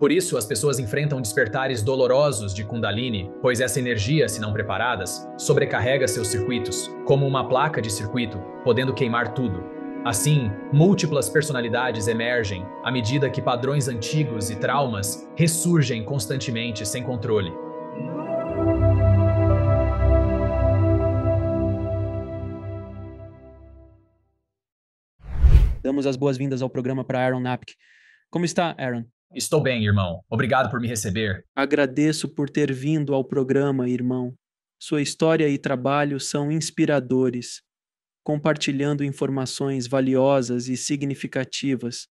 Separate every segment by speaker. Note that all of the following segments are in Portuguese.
Speaker 1: Por isso, as pessoas enfrentam despertares dolorosos de Kundalini, pois essa energia, se não preparadas, sobrecarrega seus circuitos, como uma placa de circuito, podendo queimar tudo. Assim, múltiplas personalidades emergem à medida que padrões antigos e traumas ressurgem constantemente sem controle.
Speaker 2: Damos as boas-vindas ao programa para Aaron Napk. Como está, Aaron? Estou
Speaker 1: bem, irmão. Obrigado por me receber.
Speaker 2: Agradeço por ter vindo ao programa, irmão. Sua história e trabalho são inspiradores, compartilhando informações valiosas e significativas.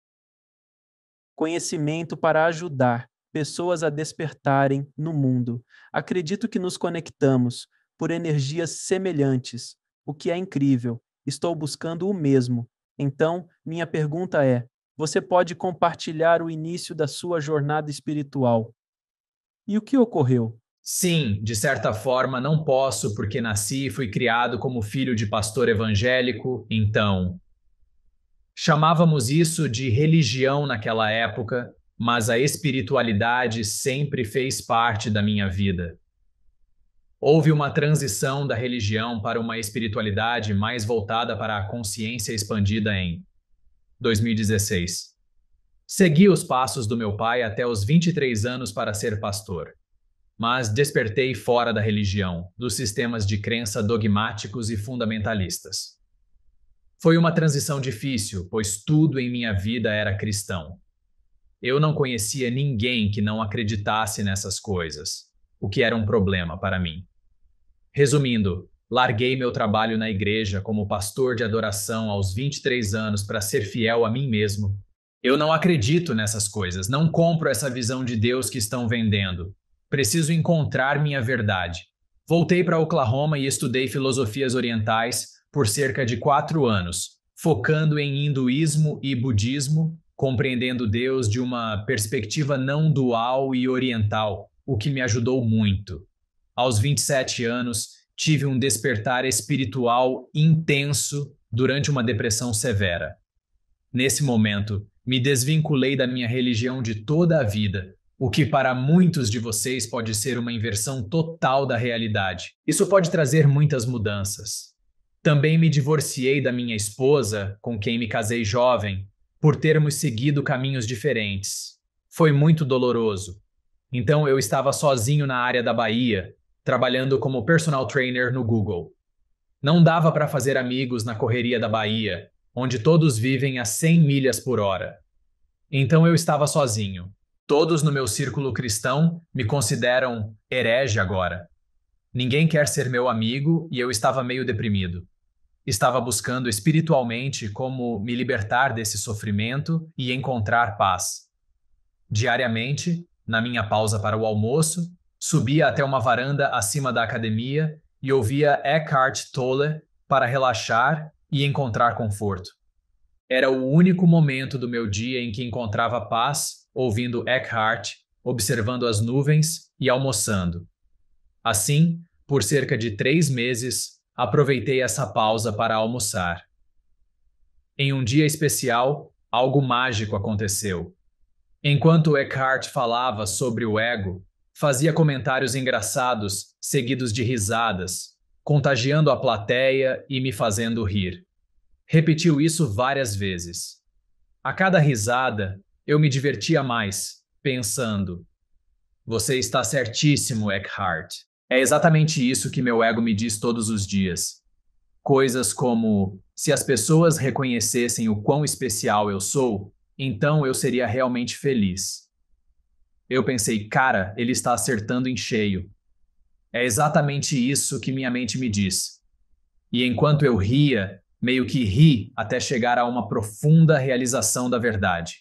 Speaker 2: Conhecimento para ajudar pessoas a despertarem no mundo. Acredito que nos conectamos por energias semelhantes, o que é incrível. Estou buscando o mesmo. Então, minha pergunta é: você pode compartilhar o início da sua jornada espiritual. E o que ocorreu?
Speaker 1: Sim, de certa forma não posso, porque nasci e fui criado como filho de pastor evangélico, então. Chamávamos isso de religião naquela época, mas a espiritualidade sempre fez parte da minha vida. Houve uma transição da religião para uma espiritualidade mais voltada para a consciência expandida em 2016. Segui os passos do meu pai até os 23 anos para ser pastor. Mas despertei fora da religião, dos sistemas de crença dogmáticos e fundamentalistas. Foi uma transição difícil, pois tudo em minha vida era cristão. Eu não conhecia ninguém que não acreditasse nessas coisas, o que era um problema para mim. Resumindo, Larguei meu trabalho na igreja como pastor de adoração aos 23 anos para ser fiel a mim mesmo. Eu não acredito nessas coisas, não compro essa visão de Deus que estão vendendo. Preciso encontrar minha verdade. Voltei para Oklahoma e estudei filosofias orientais por cerca de quatro anos, focando em hinduísmo e budismo, compreendendo Deus de uma perspectiva não dual e oriental, o que me ajudou muito. Aos 27 anos, tive um despertar espiritual intenso durante uma depressão severa. Nesse momento, me desvinculei da minha religião de toda a vida, o que para muitos de vocês pode ser uma inversão total da realidade. Isso pode trazer muitas mudanças. Também me divorciei da minha esposa, com quem me casei jovem, por termos seguido caminhos diferentes. Foi muito doloroso. Então eu estava sozinho na área da Bahia, trabalhando como personal trainer no Google. Não dava para fazer amigos na correria da Bahia, onde todos vivem a 100 milhas por hora. Então eu estava sozinho. Todos no meu círculo cristão me consideram herege agora. Ninguém quer ser meu amigo e eu estava meio deprimido. Estava buscando espiritualmente como me libertar desse sofrimento e encontrar paz. Diariamente, na minha pausa para o almoço, Subia até uma varanda acima da academia e ouvia Eckhart Tolle para relaxar e encontrar conforto. Era o único momento do meu dia em que encontrava paz ouvindo Eckhart, observando as nuvens e almoçando. Assim, por cerca de três meses, aproveitei essa pausa para almoçar. Em um dia especial, algo mágico aconteceu. Enquanto Eckhart falava sobre o ego, Fazia comentários engraçados, seguidos de risadas, contagiando a plateia e me fazendo rir. Repetiu isso várias vezes. A cada risada, eu me divertia mais, pensando: Você está certíssimo, Eckhart. É exatamente isso que meu ego me diz todos os dias. Coisas como: se as pessoas reconhecessem o quão especial eu sou, então eu seria realmente feliz. Eu pensei, cara, ele está acertando em cheio. É exatamente isso que minha mente me diz. E enquanto eu ria, meio que ri até chegar a uma profunda realização da verdade.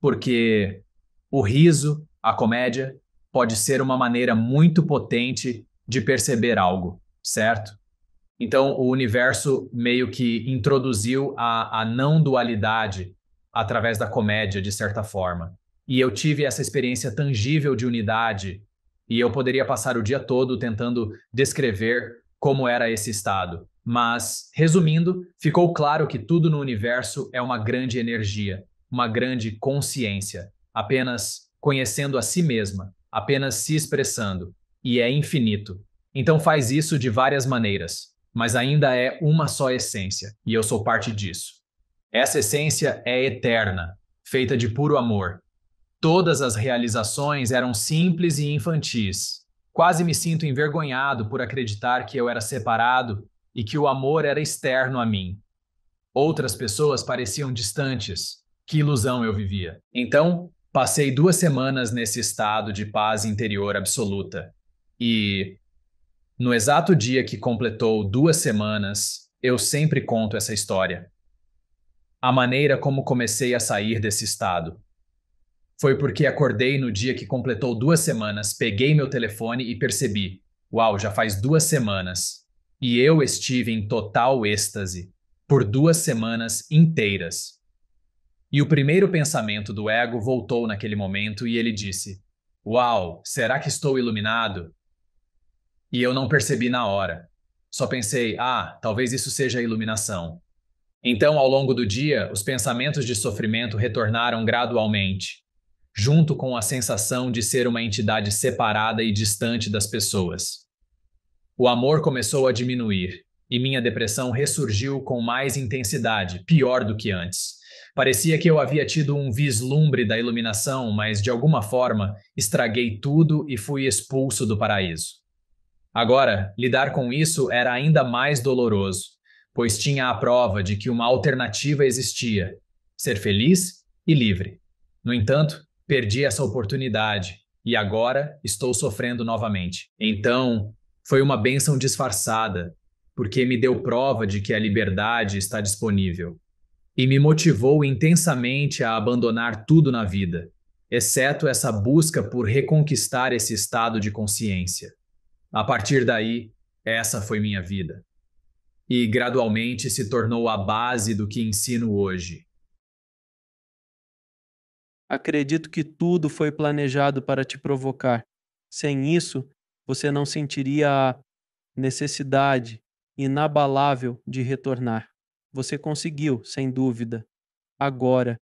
Speaker 1: Porque o riso, a comédia, pode ser uma maneira muito potente de perceber algo, certo? Então, o universo meio que introduziu a, a não dualidade através da comédia, de certa forma e eu tive essa experiência tangível de unidade e eu poderia passar o dia todo tentando descrever como era esse estado. Mas, resumindo, ficou claro que tudo no universo é uma grande energia, uma grande consciência, apenas conhecendo a si mesma, apenas se expressando, e é infinito. Então faz isso de várias maneiras, mas ainda é uma só essência, e eu sou parte disso. Essa essência é eterna, feita de puro amor, Todas as realizações eram simples e infantis. Quase me sinto envergonhado por acreditar que eu era separado e que o amor era externo a mim. Outras pessoas pareciam distantes. Que ilusão eu vivia. Então, passei duas semanas nesse estado de paz interior absoluta. E, no exato dia que completou duas semanas, eu sempre conto essa história. A maneira como comecei a sair desse estado. Foi porque acordei no dia que completou duas semanas, peguei meu telefone e percebi: Uau, já faz duas semanas. E eu estive em total êxtase por duas semanas inteiras. E o primeiro pensamento do ego voltou naquele momento e ele disse: Uau, será que estou iluminado? E eu não percebi na hora. Só pensei: Ah, talvez isso seja iluminação. Então, ao longo do dia, os pensamentos de sofrimento retornaram gradualmente junto com a sensação de ser uma entidade separada e distante das pessoas. O amor começou a diminuir, e minha depressão ressurgiu com mais intensidade, pior do que antes. Parecia que eu havia tido um vislumbre da iluminação, mas de alguma forma estraguei tudo e fui expulso do paraíso. Agora, lidar com isso era ainda mais doloroso, pois tinha a prova de que uma alternativa existia: ser feliz e livre. No entanto, Perdi essa oportunidade e agora estou sofrendo novamente. Então, foi uma bênção disfarçada, porque me deu prova de que a liberdade está disponível e me motivou intensamente a abandonar tudo na vida, exceto essa busca por reconquistar esse estado de consciência. A partir daí, essa foi minha vida. E gradualmente se tornou a base do que ensino hoje. Acredito que tudo
Speaker 2: foi planejado para te provocar. Sem isso, você não sentiria a necessidade inabalável de retornar. Você conseguiu, sem dúvida. Agora,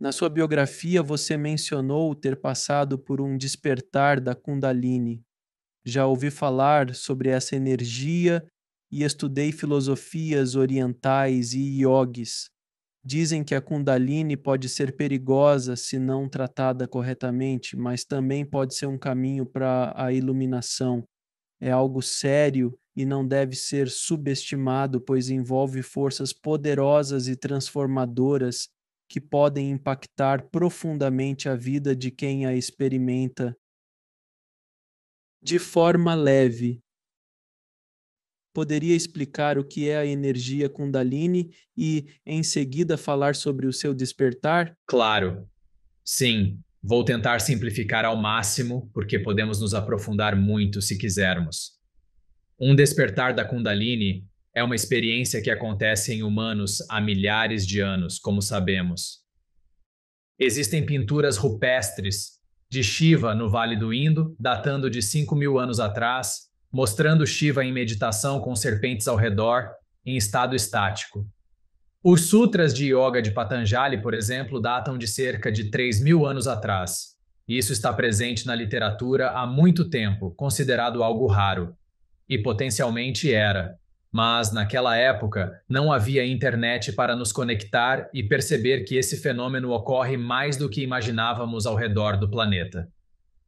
Speaker 2: na sua biografia, você mencionou ter passado por um despertar da Kundalini. Já ouvi falar sobre essa energia e estudei filosofias orientais e iogues. Dizem que a Kundalini pode ser perigosa se não tratada corretamente, mas também pode ser um caminho para a iluminação. É algo sério e não deve ser subestimado, pois envolve forças poderosas e transformadoras que podem impactar profundamente a vida de quem a experimenta. De forma leve, poderia explicar o que é a energia Kundalini e, em seguida, falar sobre o seu despertar?
Speaker 1: Claro. Sim, vou tentar simplificar ao máximo, porque podemos nos aprofundar muito se quisermos. Um despertar da Kundalini é uma experiência que acontece em humanos há milhares de anos, como sabemos. Existem pinturas rupestres de Shiva no Vale do Indo, datando de 5 mil anos atrás, mostrando Shiva em meditação com serpentes ao redor, em estado estático. Os sutras de yoga de Patanjali, por exemplo, datam de cerca de 3 mil anos atrás. Isso está presente na literatura há muito tempo, considerado algo raro. E potencialmente era, mas naquela época não havia internet para nos conectar e perceber que esse fenômeno ocorre mais do que imaginávamos ao redor do planeta.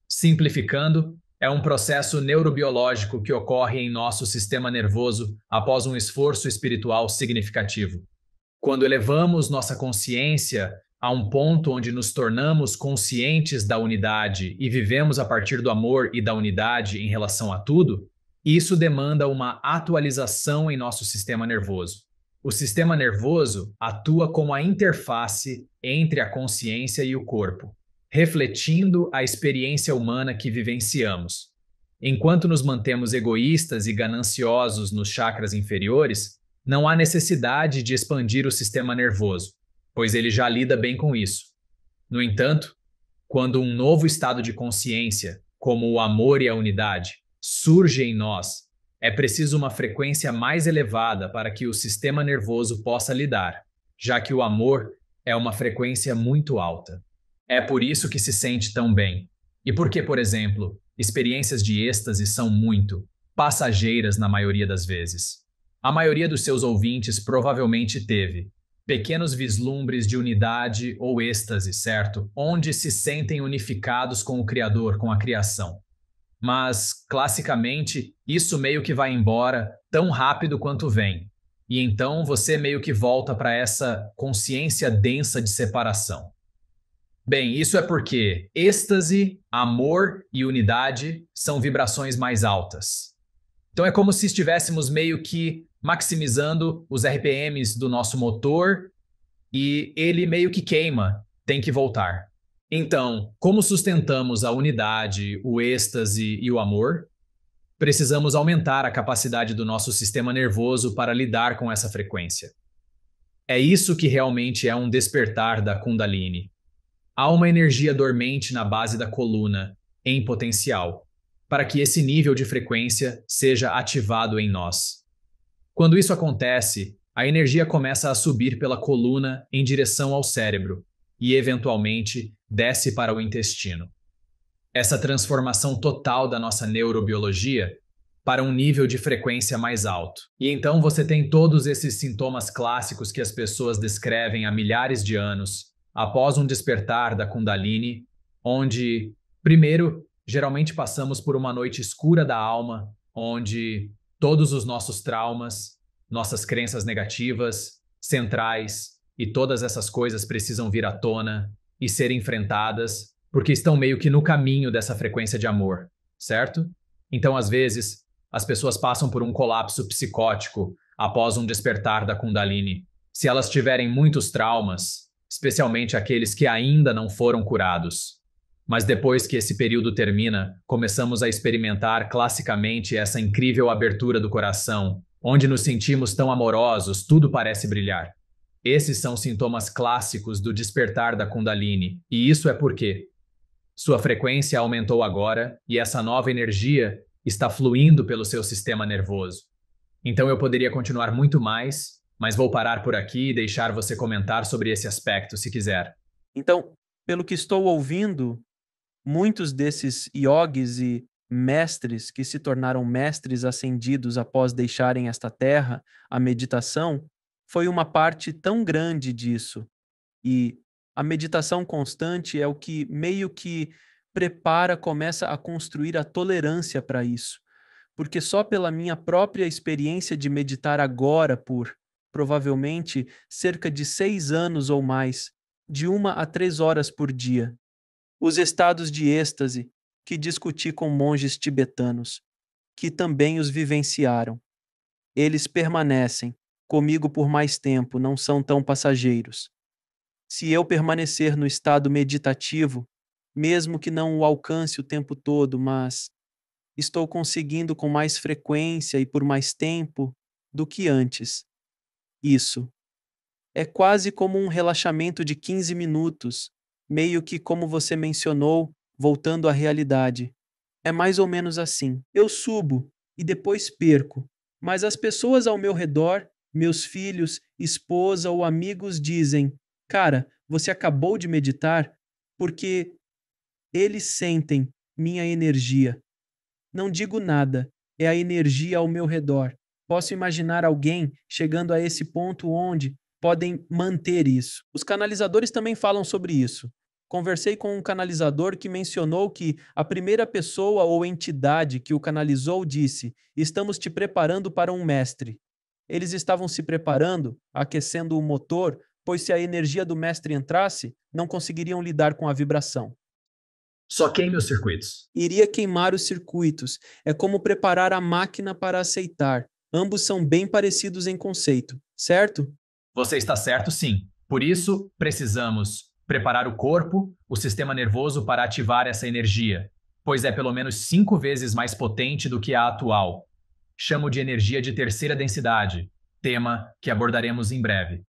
Speaker 1: Simplificando, é um processo neurobiológico que ocorre em nosso sistema nervoso após um esforço espiritual significativo. Quando elevamos nossa consciência a um ponto onde nos tornamos conscientes da unidade e vivemos a partir do amor e da unidade em relação a tudo, isso demanda uma atualização em nosso sistema nervoso. O sistema nervoso atua como a interface entre a consciência e o corpo refletindo a experiência humana que vivenciamos. Enquanto nos mantemos egoístas e gananciosos nos chakras inferiores, não há necessidade de expandir o sistema nervoso, pois ele já lida bem com isso. No entanto, quando um novo estado de consciência, como o amor e a unidade, surge em nós, é preciso uma frequência mais elevada para que o sistema nervoso possa lidar, já que o amor é uma frequência muito alta. É por isso que se sente tão bem. E porque, por exemplo, experiências de êxtase são muito passageiras na maioria das vezes. A maioria dos seus ouvintes provavelmente teve pequenos vislumbres de unidade ou êxtase, certo? Onde se sentem unificados com o Criador, com a criação. Mas, classicamente, isso meio que vai embora tão rápido quanto vem. E então você meio que volta para essa consciência densa de separação. Bem, isso é porque êxtase, amor e unidade são vibrações mais altas. Então é como se estivéssemos meio que maximizando os RPMs do nosso motor e ele meio que queima, tem que voltar. Então, como sustentamos a unidade, o êxtase e o amor? Precisamos aumentar a capacidade do nosso sistema nervoso para lidar com essa frequência. É isso que realmente é um despertar da Kundalini há uma energia dormente na base da coluna, em potencial, para que esse nível de frequência seja ativado em nós. Quando isso acontece, a energia começa a subir pela coluna em direção ao cérebro e, eventualmente, desce para o intestino. Essa transformação total da nossa neurobiologia para um nível de frequência mais alto. E então você tem todos esses sintomas clássicos que as pessoas descrevem há milhares de anos, após um despertar da Kundalini, onde, primeiro, geralmente passamos por uma noite escura da alma, onde todos os nossos traumas, nossas crenças negativas, centrais e todas essas coisas precisam vir à tona e ser enfrentadas, porque estão meio que no caminho dessa frequência de amor, certo? Então, às vezes, as pessoas passam por um colapso psicótico após um despertar da Kundalini. Se elas tiverem muitos traumas, especialmente aqueles que ainda não foram curados. Mas depois que esse período termina, começamos a experimentar classicamente essa incrível abertura do coração, onde nos sentimos tão amorosos, tudo parece brilhar. Esses são sintomas clássicos do despertar da Kundalini, e isso é porque sua frequência aumentou agora e essa nova energia está fluindo pelo seu sistema nervoso. Então eu poderia continuar muito mais, mas vou parar por aqui e deixar você comentar sobre esse aspecto, se quiser. Então,
Speaker 2: pelo que estou ouvindo, muitos desses iogues e mestres que se tornaram mestres ascendidos após deixarem esta terra, a meditação foi uma parte tão grande disso. E a meditação constante é o que meio que prepara, começa a construir a tolerância para isso. Porque só pela minha própria experiência de meditar agora por provavelmente cerca de seis anos ou mais, de uma a três horas por dia. Os estados de êxtase, que discuti com monges tibetanos, que também os vivenciaram. Eles permanecem comigo por mais tempo, não são tão passageiros. Se eu permanecer no estado meditativo, mesmo que não o alcance o tempo todo, mas estou conseguindo com mais frequência e por mais tempo do que antes isso. É quase como um relaxamento de 15 minutos, meio que como você mencionou, voltando à realidade. É mais ou menos assim. Eu subo e depois perco, mas as pessoas ao meu redor, meus filhos, esposa ou amigos dizem: Cara, você acabou de meditar? Porque eles sentem minha energia. Não digo nada, é a energia ao meu redor. Posso imaginar alguém chegando a esse ponto onde podem manter isso. Os canalizadores também falam sobre isso. Conversei com um canalizador que mencionou que a primeira pessoa ou entidade que o canalizou disse: Estamos te preparando para um mestre. Eles estavam se preparando, aquecendo o motor, pois se a energia do mestre entrasse, não conseguiriam lidar com a vibração. Só queime os circuitos. Iria queimar os circuitos. É como preparar a máquina para aceitar. Ambos são bem parecidos em conceito, certo?
Speaker 1: Você está certo, sim. Por isso, precisamos preparar o corpo, o sistema nervoso para ativar essa energia, pois é pelo menos cinco vezes mais potente do que a atual. Chamo de energia de terceira densidade, tema que abordaremos em breve.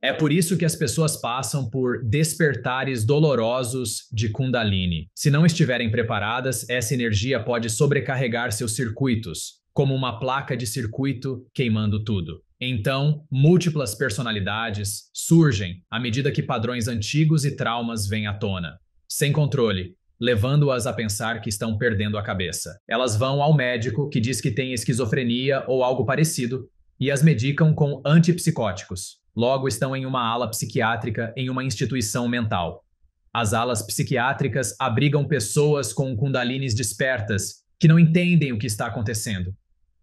Speaker 1: É por isso que as pessoas passam por despertares dolorosos de Kundalini. Se não estiverem preparadas, essa energia pode sobrecarregar seus circuitos, como uma placa de circuito queimando tudo. Então, múltiplas personalidades surgem à medida que padrões antigos e traumas vêm à tona, sem controle, levando-as a pensar que estão perdendo a cabeça. Elas vão ao médico que diz que tem esquizofrenia ou algo parecido e as medicam com antipsicóticos. Logo, estão em uma ala psiquiátrica em uma instituição mental. As alas psiquiátricas abrigam pessoas com kundalines despertas que não entendem o que está acontecendo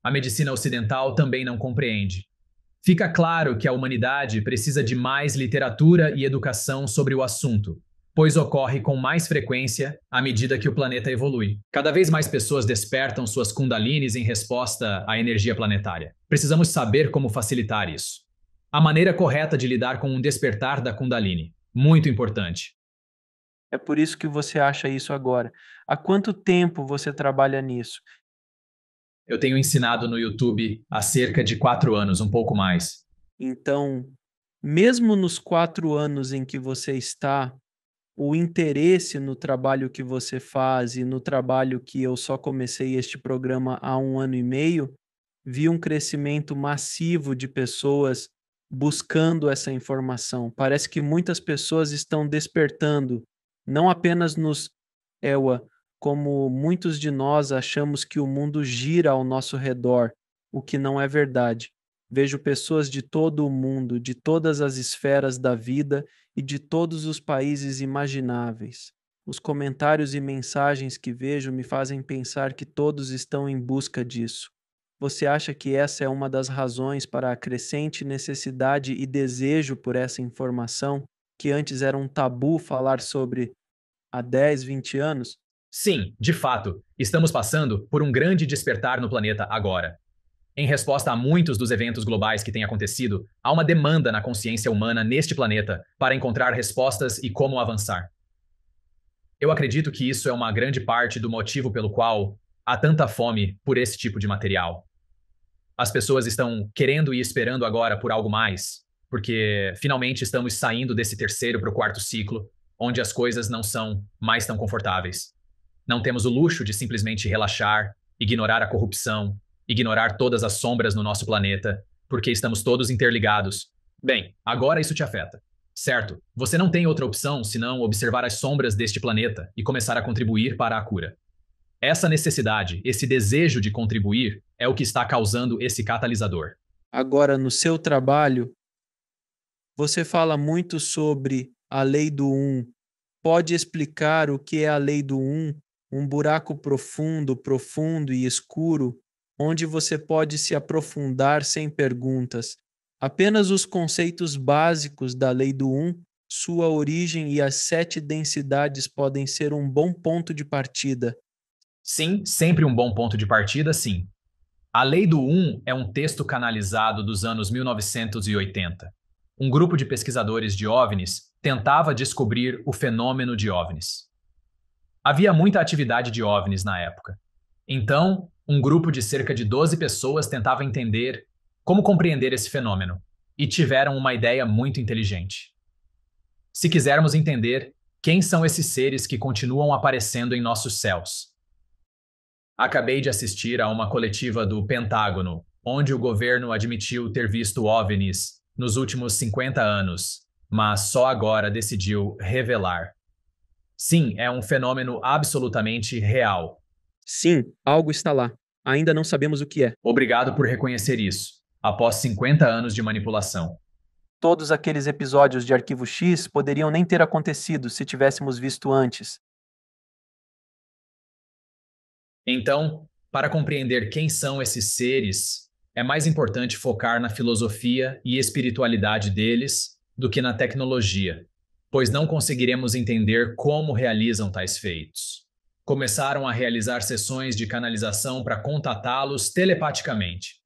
Speaker 1: a medicina ocidental também não compreende. Fica claro que a humanidade precisa de mais literatura e educação sobre o assunto, pois ocorre com mais frequência à medida que o planeta evolui. Cada vez mais pessoas despertam suas kundalines em resposta à energia planetária. Precisamos saber como facilitar isso. A maneira correta de lidar com um despertar da kundalini, muito importante. É por isso que você acha isso agora. Há quanto tempo você trabalha nisso? eu tenho ensinado no YouTube há cerca de quatro anos, um pouco mais.
Speaker 2: Então, mesmo nos quatro anos em que você está, o interesse no trabalho que você faz e no trabalho que eu só comecei este programa há um ano e meio, vi um crescimento massivo de pessoas buscando essa informação. Parece que muitas pessoas estão despertando, não apenas nos Ewa, é, como muitos de nós achamos que o mundo gira ao nosso redor, o que não é verdade. Vejo pessoas de todo o mundo, de todas as esferas da vida e de todos os países imagináveis. Os comentários e mensagens que vejo me fazem pensar que todos estão em busca disso. Você acha que essa é uma das razões para a crescente necessidade e desejo por essa informação, que antes era um tabu falar sobre
Speaker 1: há 10, 20 anos? Sim, de fato, estamos passando por um grande despertar no planeta agora. Em resposta a muitos dos eventos globais que têm acontecido, há uma demanda na consciência humana neste planeta para encontrar respostas e como avançar. Eu acredito que isso é uma grande parte do motivo pelo qual há tanta fome por esse tipo de material. As pessoas estão querendo e esperando agora por algo mais, porque finalmente estamos saindo desse terceiro para o quarto ciclo, onde as coisas não são mais tão confortáveis. Não temos o luxo de simplesmente relaxar, ignorar a corrupção, ignorar todas as sombras no nosso planeta, porque estamos todos interligados. Bem, agora isso te afeta. Certo, você não tem outra opção senão observar as sombras deste planeta e começar a contribuir para a cura. Essa necessidade, esse desejo de contribuir, é o que está causando esse catalisador. Agora, no seu trabalho, você fala muito sobre a lei do um.
Speaker 2: Pode explicar o que é a lei do um um buraco profundo, profundo e escuro, onde você pode se aprofundar sem perguntas. Apenas os conceitos básicos da lei do um, sua origem e as sete densidades podem ser um bom ponto de partida. Sim, sempre um bom ponto de
Speaker 1: partida, sim. A Lei do Um é um texto canalizado dos anos 1980. Um grupo de pesquisadores de OVNIs tentava descobrir o fenômeno de OVNIs. Havia muita atividade de OVNIs na época. Então, um grupo de cerca de 12 pessoas tentava entender como compreender esse fenômeno e tiveram uma ideia muito inteligente. Se quisermos entender quem são esses seres que continuam aparecendo em nossos céus. Acabei de assistir a uma coletiva do Pentágono, onde o governo admitiu ter visto OVNIs nos últimos 50 anos, mas só agora decidiu revelar. Sim, é um fenômeno absolutamente real. Sim, algo está lá. Ainda não sabemos o que é. Obrigado por reconhecer isso, após 50 anos de manipulação.
Speaker 2: Todos aqueles episódios de Arquivo X poderiam nem ter acontecido se tivéssemos
Speaker 1: visto antes. Então, para compreender quem são esses seres, é mais importante focar na filosofia e espiritualidade deles do que na tecnologia pois não conseguiremos entender como realizam tais feitos. Começaram a realizar sessões de canalização para contatá-los telepaticamente.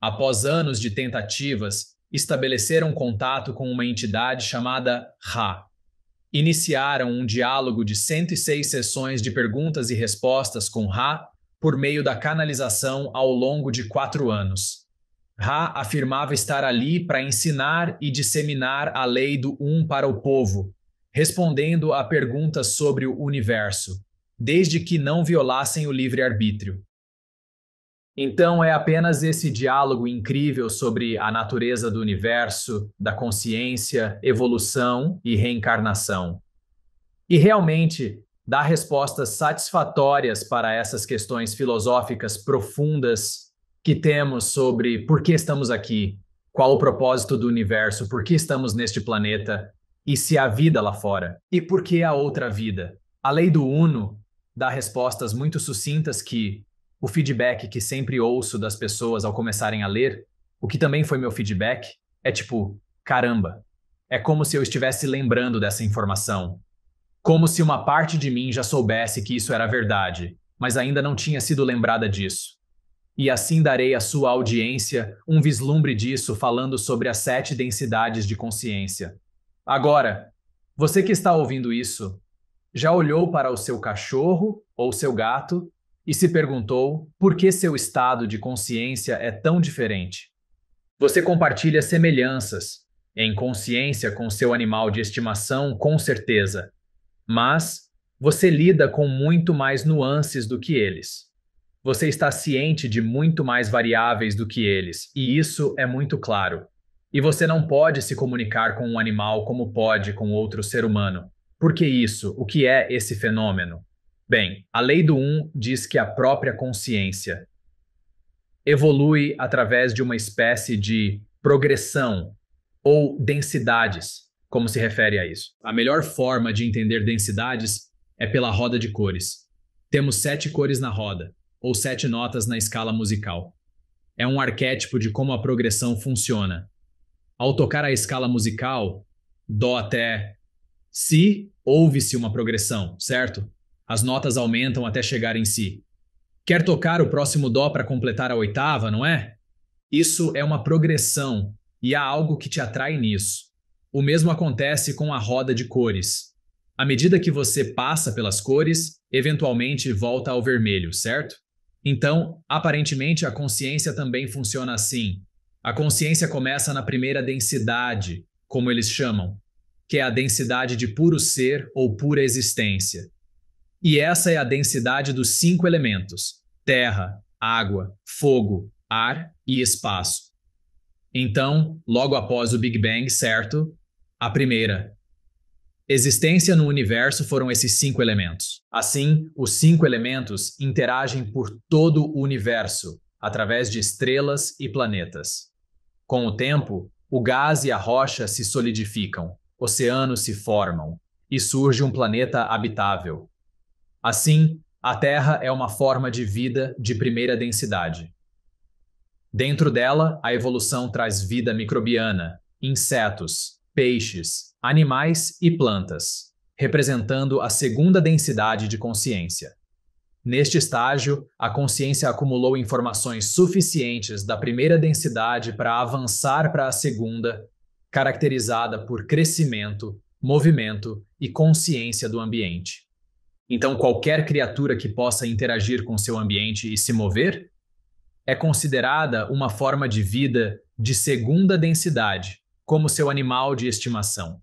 Speaker 1: Após anos de tentativas, estabeleceram contato com uma entidade chamada Ra. Iniciaram um diálogo de 106 sessões de perguntas e respostas com Ra por meio da canalização ao longo de quatro anos. Ra afirmava estar ali para ensinar e disseminar a lei do um para o povo, respondendo a perguntas sobre o universo, desde que não violassem o livre-arbítrio. Então é apenas esse diálogo incrível sobre a natureza do universo, da consciência, evolução e reencarnação. E realmente dá respostas satisfatórias para essas questões filosóficas profundas que temos sobre por que estamos aqui, qual o propósito do universo, por que estamos neste planeta e se há vida lá fora e por que há outra vida. A lei do Uno dá respostas muito sucintas que o feedback que sempre ouço das pessoas ao começarem a ler, o que também foi meu feedback, é tipo, caramba. É como se eu estivesse lembrando dessa informação. Como se uma parte de mim já soubesse que isso era verdade, mas ainda não tinha sido lembrada disso. E assim darei à sua audiência um vislumbre disso falando sobre as sete densidades de consciência. Agora, você que está ouvindo isso, já olhou para o seu cachorro ou seu gato e se perguntou por que seu estado de consciência é tão diferente? Você compartilha semelhanças em consciência com seu animal de estimação, com certeza, mas você lida com muito mais nuances do que eles. Você está ciente de muito mais variáveis do que eles, e isso é muito claro. E você não pode se comunicar com um animal como pode com outro ser humano. Por que isso? O que é esse fenômeno? Bem, a lei do um diz que a própria consciência evolui através de uma espécie de progressão ou densidades, como se refere a isso. A melhor forma de entender densidades é pela roda de cores. Temos sete cores na roda ou sete notas na escala musical. É um arquétipo de como a progressão funciona. Ao tocar a escala musical, Dó até Si, ouve-se uma progressão, certo? As notas aumentam até chegar em Si. Quer tocar o próximo Dó para completar a oitava, não é? Isso é uma progressão e há algo que te atrai nisso. O mesmo acontece com a roda de cores. À medida que você passa pelas cores, eventualmente volta ao vermelho, certo? Então, aparentemente, a consciência também funciona assim. A consciência começa na primeira densidade, como eles chamam, que é a densidade de puro ser ou pura existência. E essa é a densidade dos cinco elementos: terra, água, fogo, ar e espaço. Então, logo após o Big Bang, certo? A primeira, Existência no universo foram esses cinco elementos. Assim, os cinco elementos interagem por todo o universo, através de estrelas e planetas. Com o tempo, o gás e a rocha se solidificam, oceanos se formam e surge um planeta habitável. Assim, a Terra é uma forma de vida de primeira densidade. Dentro dela, a evolução traz vida microbiana, insetos, peixes, animais e plantas, representando a segunda densidade de consciência. Neste estágio, a consciência acumulou informações suficientes da primeira densidade para avançar para a segunda, caracterizada por crescimento, movimento e consciência do ambiente. Então, qualquer criatura que possa interagir com seu ambiente e se mover é considerada uma forma de vida de segunda densidade, como seu animal de estimação.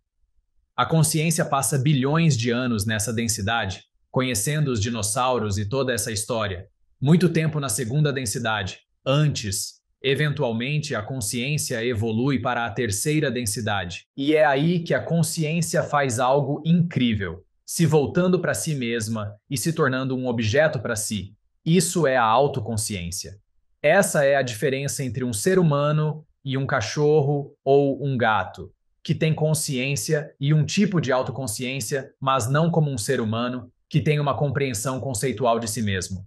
Speaker 1: A consciência passa bilhões de anos nessa densidade, conhecendo os dinossauros e toda essa história, muito tempo na segunda densidade, antes. Eventualmente, a consciência evolui para a terceira densidade. E é aí que a consciência faz algo incrível, se voltando para si mesma e se tornando um objeto para si. Isso é a autoconsciência. Essa é a diferença entre um ser humano e um cachorro ou um gato, que tem consciência e um tipo de autoconsciência, mas não como um ser humano que tem uma compreensão conceitual de si mesmo.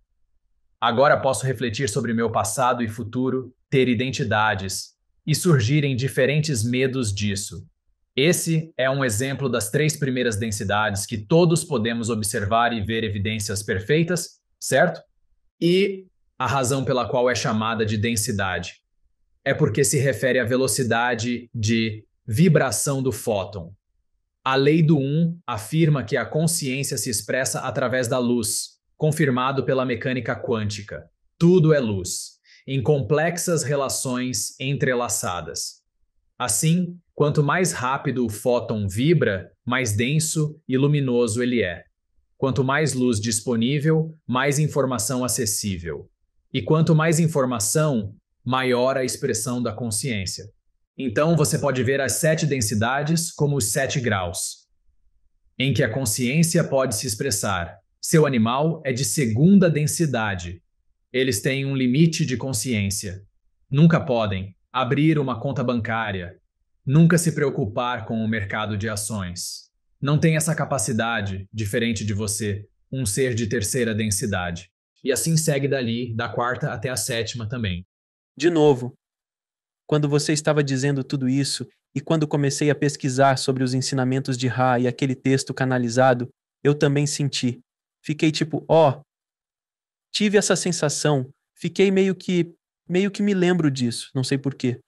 Speaker 1: Agora posso refletir sobre meu passado e futuro, ter identidades e surgirem diferentes medos disso. Esse é um exemplo das três primeiras densidades que todos podemos observar e ver evidências perfeitas, certo? E a razão pela qual é chamada de densidade é porque se refere à velocidade de vibração do fóton. A lei do 1 um afirma que a consciência se expressa através da luz, confirmado pela mecânica quântica. Tudo é luz, em complexas relações entrelaçadas. Assim, quanto mais rápido o fóton vibra, mais denso e luminoso ele é. Quanto mais luz disponível, mais informação acessível. E quanto mais informação, maior a expressão da consciência. Então você pode ver as sete densidades como os sete graus, em que a consciência pode se expressar. Seu animal é de segunda densidade. Eles têm um limite de consciência. Nunca podem abrir uma conta bancária, nunca se preocupar com o mercado de ações. Não tem essa capacidade, diferente de você, um ser de terceira densidade. E assim segue dali, da quarta até a sétima também.
Speaker 2: De novo, quando você estava dizendo tudo isso e quando comecei a pesquisar sobre os ensinamentos de Ra e aquele texto canalizado, eu também senti. Fiquei tipo, ó, oh. tive essa sensação, fiquei meio que meio que me lembro disso, não sei porquê.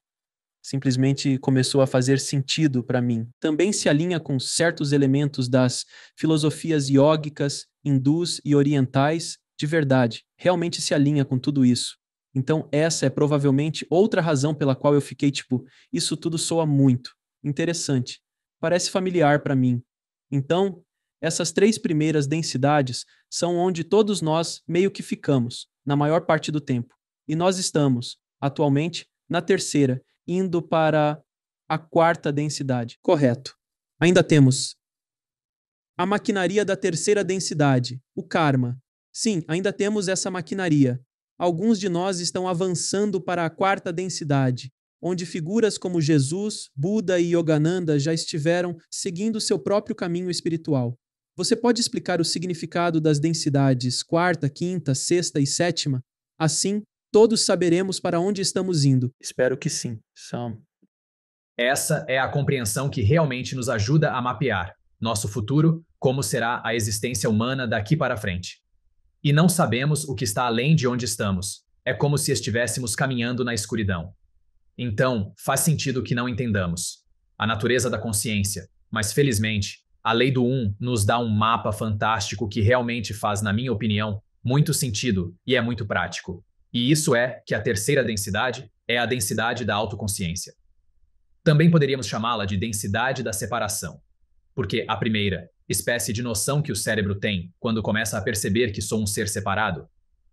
Speaker 2: Simplesmente começou a fazer sentido para mim. Também se alinha com certos elementos das filosofias iógicas, hindus e orientais, de verdade. Realmente se alinha com tudo isso. Então, essa é provavelmente outra razão pela qual eu fiquei tipo, isso tudo soa muito interessante, parece familiar para mim. Então, essas três primeiras densidades são onde todos nós meio que ficamos, na maior parte do tempo. E nós estamos, atualmente, na terceira, indo para a quarta densidade. Correto. Ainda temos a maquinaria da terceira densidade, o karma. Sim, ainda temos essa maquinaria alguns de nós estão avançando para a quarta densidade, onde figuras como Jesus, Buda e Yogananda já estiveram seguindo seu próprio caminho espiritual. Você pode explicar o significado das densidades quarta, quinta, sexta e sétima? Assim, todos saberemos para onde estamos indo. Espero que sim, Sam.
Speaker 1: Essa é a compreensão que realmente nos ajuda a mapear nosso futuro, como será a existência humana daqui para frente e não sabemos o que está além de onde estamos. É como se estivéssemos caminhando na escuridão. Então, faz sentido que não entendamos a natureza da consciência, mas felizmente, a lei do um nos dá um mapa fantástico que realmente faz, na minha opinião, muito sentido e é muito prático. E isso é que a terceira densidade é a densidade da autoconsciência. Também poderíamos chamá-la de densidade da separação, porque a primeira espécie de noção que o cérebro tem quando começa a perceber que sou um ser separado,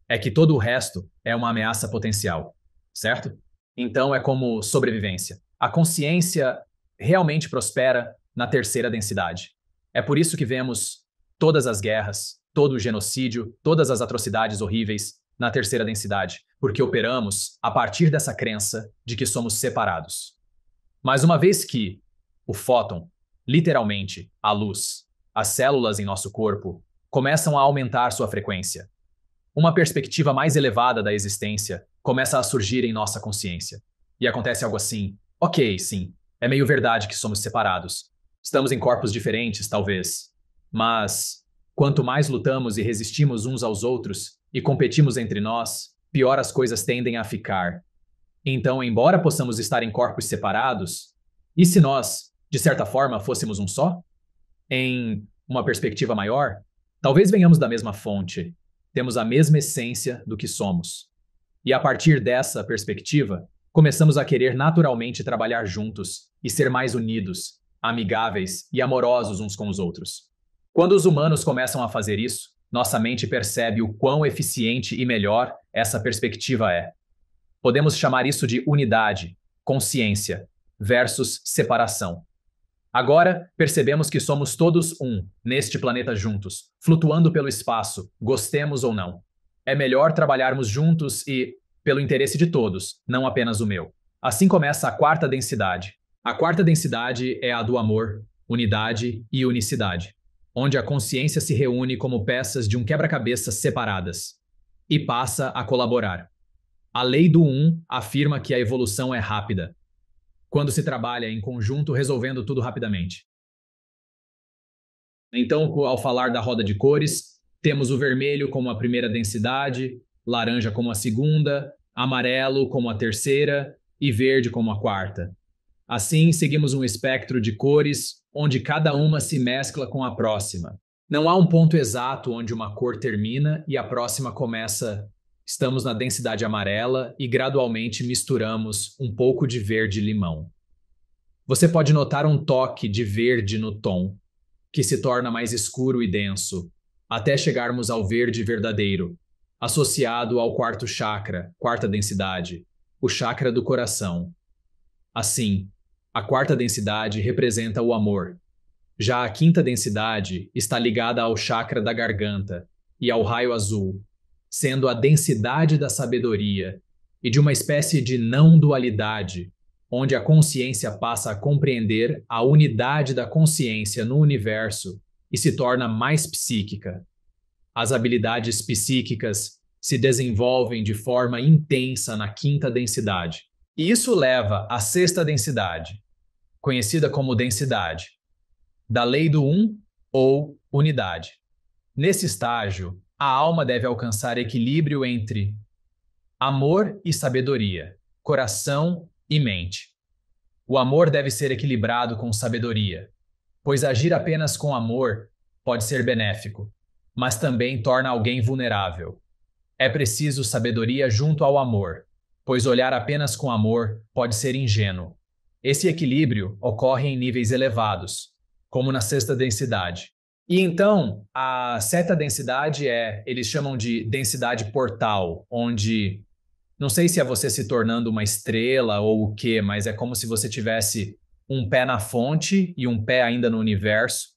Speaker 1: é que todo o resto é uma ameaça potencial, certo? Então é como sobrevivência. A consciência realmente prospera na terceira densidade. É por isso que vemos todas as guerras, todo o genocídio, todas as atrocidades horríveis na terceira densidade, porque operamos a partir dessa crença de que somos separados. Mas uma vez que o fóton, literalmente, a luz, as células em nosso corpo começam a aumentar sua frequência. Uma perspectiva mais elevada da existência começa a surgir em nossa consciência. E acontece algo assim: ok, sim, é meio verdade que somos separados. Estamos em corpos diferentes, talvez. Mas, quanto mais lutamos e resistimos uns aos outros e competimos entre nós, pior as coisas tendem a ficar. Então, embora possamos estar em corpos separados, e se nós, de certa forma, fôssemos um só? em uma perspectiva maior, talvez venhamos da mesma fonte, temos a mesma essência do que somos. E a partir dessa perspectiva, começamos a querer naturalmente trabalhar juntos e ser mais unidos, amigáveis e amorosos uns com os outros. Quando os humanos começam a fazer isso, nossa mente percebe o quão eficiente e melhor essa perspectiva é. Podemos chamar isso de unidade, consciência, versus separação. Agora percebemos que somos todos um, neste planeta juntos, flutuando pelo espaço, gostemos ou não. É melhor trabalharmos juntos e, pelo interesse de todos, não apenas o meu. Assim começa a quarta densidade. A quarta densidade é a do amor, unidade e unicidade, onde a consciência se reúne como peças de um quebra-cabeça separadas e passa a colaborar. A lei do um afirma que a evolução é rápida, quando se trabalha em conjunto resolvendo tudo rapidamente. Então, ao falar da roda de cores, temos o vermelho como a primeira densidade, laranja como a segunda, amarelo como a terceira e verde como a quarta. Assim, seguimos um espectro de cores onde cada uma se mescla com a próxima. Não há um ponto exato onde uma cor termina e a próxima começa estamos na densidade amarela e gradualmente misturamos um pouco de verde-limão. Você pode notar um toque de verde no tom, que se torna mais escuro e denso, até chegarmos ao verde verdadeiro, associado ao quarto chakra, quarta densidade, o chakra do coração. Assim, a quarta densidade representa o amor. Já a quinta densidade está ligada ao chakra da garganta e ao raio azul, sendo a densidade da sabedoria e de uma espécie de não-dualidade, onde a consciência passa a compreender a unidade da consciência no universo e se torna mais psíquica. As habilidades psíquicas se desenvolvem de forma intensa na quinta densidade. E isso leva à sexta densidade, conhecida como densidade, da lei do um ou unidade. Nesse estágio, a alma deve alcançar equilíbrio entre amor e sabedoria, coração e mente. O amor deve ser equilibrado com sabedoria, pois agir apenas com amor pode ser benéfico, mas também torna alguém vulnerável. É preciso sabedoria junto ao amor, pois olhar apenas com amor pode ser ingênuo. Esse equilíbrio ocorre em níveis elevados, como na sexta densidade, e então, a certa densidade é, eles chamam de densidade portal, onde não sei se é você se tornando uma estrela ou o quê, mas é como se você tivesse um pé na fonte e um pé ainda no universo.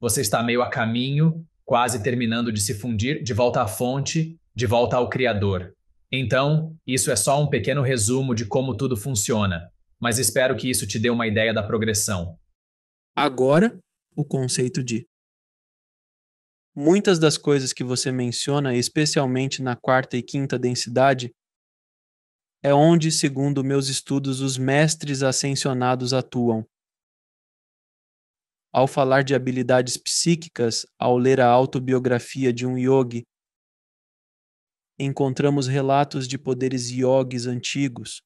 Speaker 1: Você está meio a caminho, quase terminando de se fundir, de volta à fonte, de volta ao Criador. Então, isso é só um pequeno resumo de como tudo funciona, mas espero que isso te dê uma ideia da progressão. Agora, o conceito de
Speaker 2: muitas das coisas que você menciona, especialmente na quarta e quinta densidade, é onde, segundo meus estudos, os mestres ascensionados atuam. Ao falar de habilidades psíquicas, ao ler a autobiografia de um yogi, encontramos relatos de poderes yogis antigos,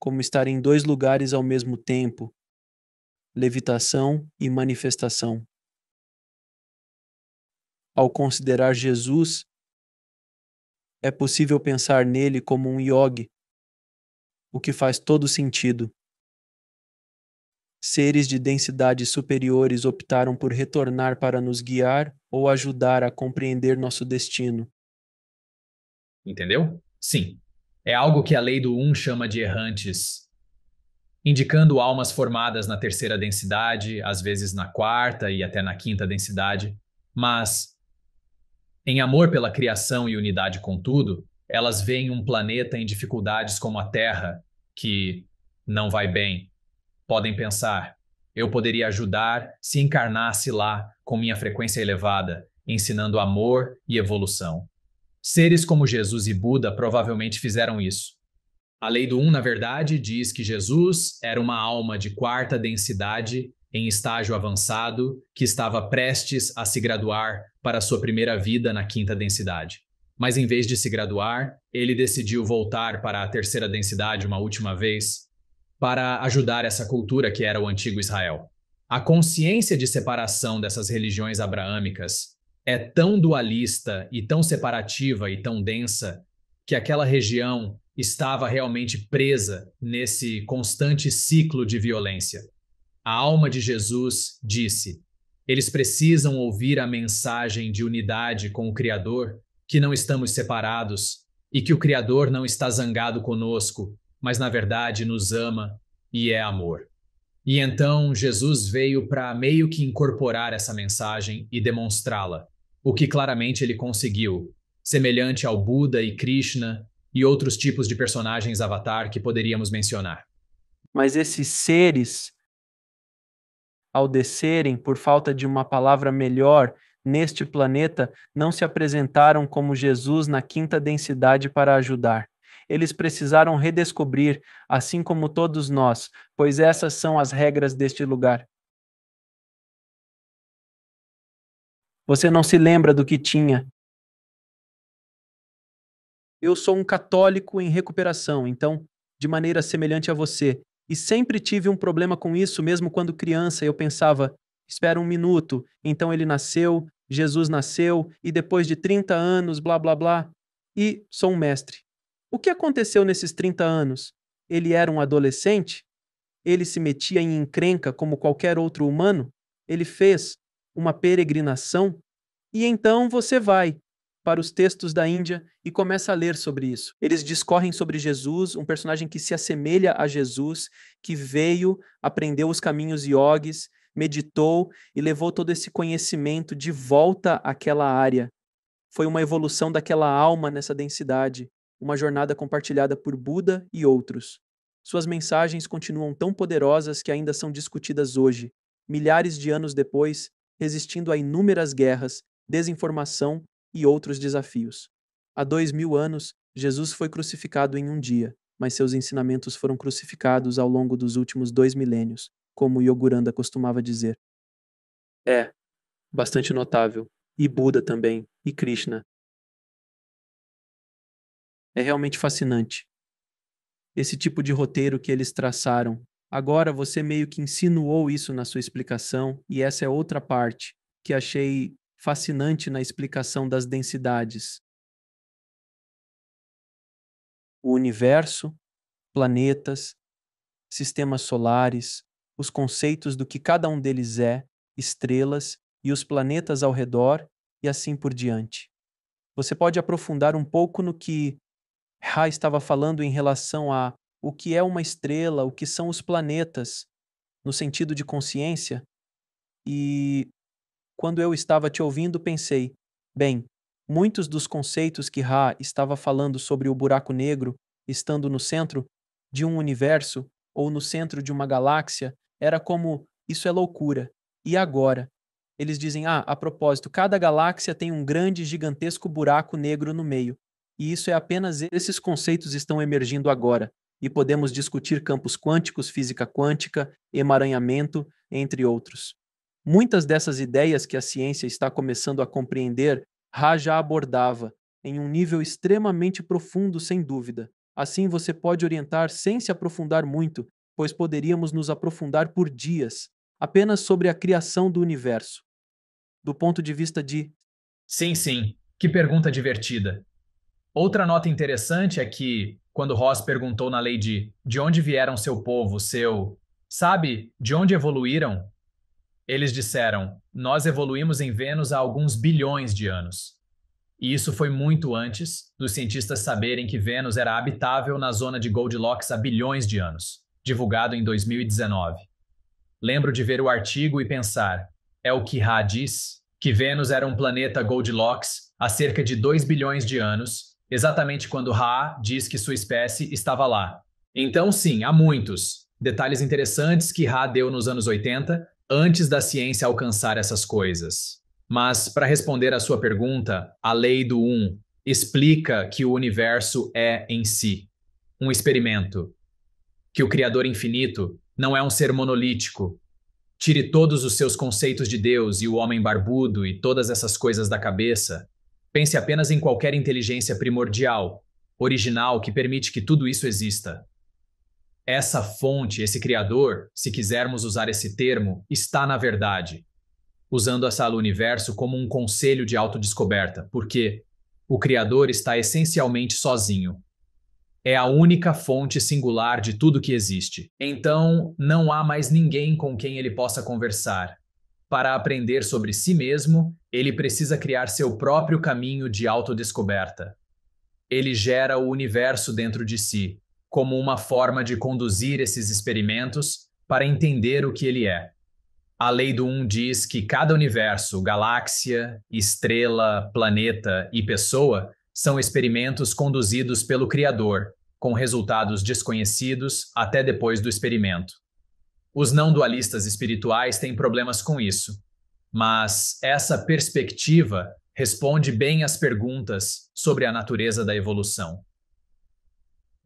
Speaker 2: como estar em dois lugares ao mesmo tempo, levitação e manifestação ao considerar Jesus, é possível pensar nele como um yogi, o que faz todo sentido. Seres de densidades superiores optaram por retornar para nos guiar
Speaker 1: ou ajudar a compreender nosso destino. Entendeu? Sim. É algo que a lei do Um chama de errantes, indicando almas formadas na terceira densidade, às vezes na quarta e até na quinta densidade, mas em amor pela criação e unidade, com tudo, elas veem um planeta em dificuldades como a Terra, que não vai bem. Podem pensar: eu poderia ajudar se encarnasse lá com minha frequência elevada, ensinando amor e evolução. Seres como Jesus e Buda provavelmente fizeram isso. A lei do um, na verdade, diz que Jesus era uma alma de quarta densidade em estágio avançado que estava prestes a se graduar para sua primeira vida na quinta densidade. Mas em vez de se graduar, ele decidiu voltar para a terceira densidade uma última vez para ajudar essa cultura que era o antigo Israel. A consciência de separação dessas religiões abraâmicas é tão dualista e tão separativa e tão densa que aquela região estava realmente presa nesse constante ciclo de violência. A alma de Jesus disse: eles precisam ouvir a mensagem de unidade com o Criador, que não estamos separados e que o Criador não está zangado conosco, mas na verdade nos ama e é amor. E então Jesus veio para meio que incorporar essa mensagem e demonstrá-la, o que claramente ele conseguiu, semelhante ao Buda e Krishna e outros tipos de personagens avatar que poderíamos mencionar.
Speaker 2: Mas esses seres ao descerem por falta de uma palavra melhor neste planeta, não se apresentaram como Jesus na quinta densidade para ajudar. Eles precisaram redescobrir, assim como todos nós, pois essas são as regras deste lugar. Você não se lembra do que tinha. Eu sou um católico em recuperação, então, de maneira semelhante a você, e sempre tive um problema com isso, mesmo quando criança. Eu pensava, espera um minuto, então ele nasceu, Jesus nasceu, e depois de 30 anos, blá blá blá. E sou um mestre. O que aconteceu nesses 30 anos? Ele era um adolescente? Ele se metia em encrenca como qualquer outro humano? Ele fez uma peregrinação? E então você vai para os textos da Índia e começa a ler sobre isso. Eles discorrem sobre Jesus, um personagem que se assemelha a Jesus, que veio, aprendeu os caminhos yogis, meditou e levou todo esse conhecimento de volta àquela área. Foi uma evolução daquela alma nessa densidade, uma jornada compartilhada por Buda e outros. Suas mensagens continuam tão poderosas que ainda são discutidas hoje, milhares de anos depois, resistindo a inúmeras guerras, desinformação e outros desafios. Há dois mil anos, Jesus foi crucificado em um dia, mas seus ensinamentos foram crucificados ao longo dos últimos dois milênios, como Yoguranda costumava dizer. É, bastante notável. E Buda também, e Krishna. É realmente fascinante. Esse tipo de roteiro que eles traçaram. Agora você meio que insinuou isso na sua explicação, e essa é outra parte que achei fascinante na explicação das densidades. O universo, planetas, sistemas solares, os conceitos do que cada um deles é, estrelas e os planetas ao redor e assim por diante. Você pode aprofundar um pouco no que Ra estava falando em relação a o que é uma estrela, o que são os planetas, no sentido de consciência, e quando eu estava te ouvindo, pensei: bem, muitos dos conceitos que Ra estava falando sobre o buraco negro, estando no centro de um universo ou no centro de uma galáxia, era como: isso é loucura. E agora? Eles dizem: ah, a propósito, cada galáxia tem um grande, gigantesco buraco negro no meio. E isso é apenas esses conceitos estão emergindo agora e podemos discutir campos quânticos, física quântica, emaranhamento, entre outros. Muitas dessas ideias que a ciência está começando a compreender, Raja abordava, em um nível extremamente profundo, sem dúvida. Assim você pode orientar sem se aprofundar muito, pois poderíamos nos aprofundar por dias, apenas sobre a criação do universo. Do ponto de vista de.
Speaker 1: Sim, sim, que pergunta divertida. Outra nota interessante é que, quando Ross perguntou na lei de de onde vieram seu povo, seu. Sabe, de onde evoluíram, eles disseram: Nós evoluímos em Vênus há alguns bilhões de anos. E isso foi muito antes dos cientistas saberem que Vênus era habitável na zona de Goldilocks há bilhões de anos, divulgado em 2019. Lembro de ver o artigo e pensar: é o que Ra diz? Que Vênus era um planeta Goldilocks há cerca de 2 bilhões de anos, exatamente quando Ra diz que sua espécie estava lá. Então, sim, há muitos detalhes interessantes que Ra deu nos anos 80 antes da ciência alcançar essas coisas. Mas, para responder à sua pergunta, a lei do um explica que o universo é, em si, um experimento. Que o Criador infinito não é um ser monolítico. Tire todos os seus conceitos de Deus e o homem barbudo e todas essas coisas da cabeça. Pense apenas em qualquer inteligência primordial, original, que permite que tudo isso exista. Essa fonte, esse criador, se quisermos usar esse termo, está na verdade, usando a sala universo como um conselho de autodescoberta, porque o criador está essencialmente sozinho. É a única fonte singular de tudo que existe. Então, não há mais ninguém com quem ele possa conversar. Para aprender sobre si mesmo, ele precisa criar seu próprio caminho de autodescoberta. Ele gera o universo dentro de si, como uma forma de conduzir esses experimentos para entender o que ele é. A lei do 1 diz que cada universo, galáxia, estrela, planeta e pessoa são experimentos conduzidos pelo Criador, com resultados desconhecidos até depois do experimento. Os não dualistas espirituais têm problemas com isso, mas essa perspectiva responde bem às perguntas sobre a natureza da evolução.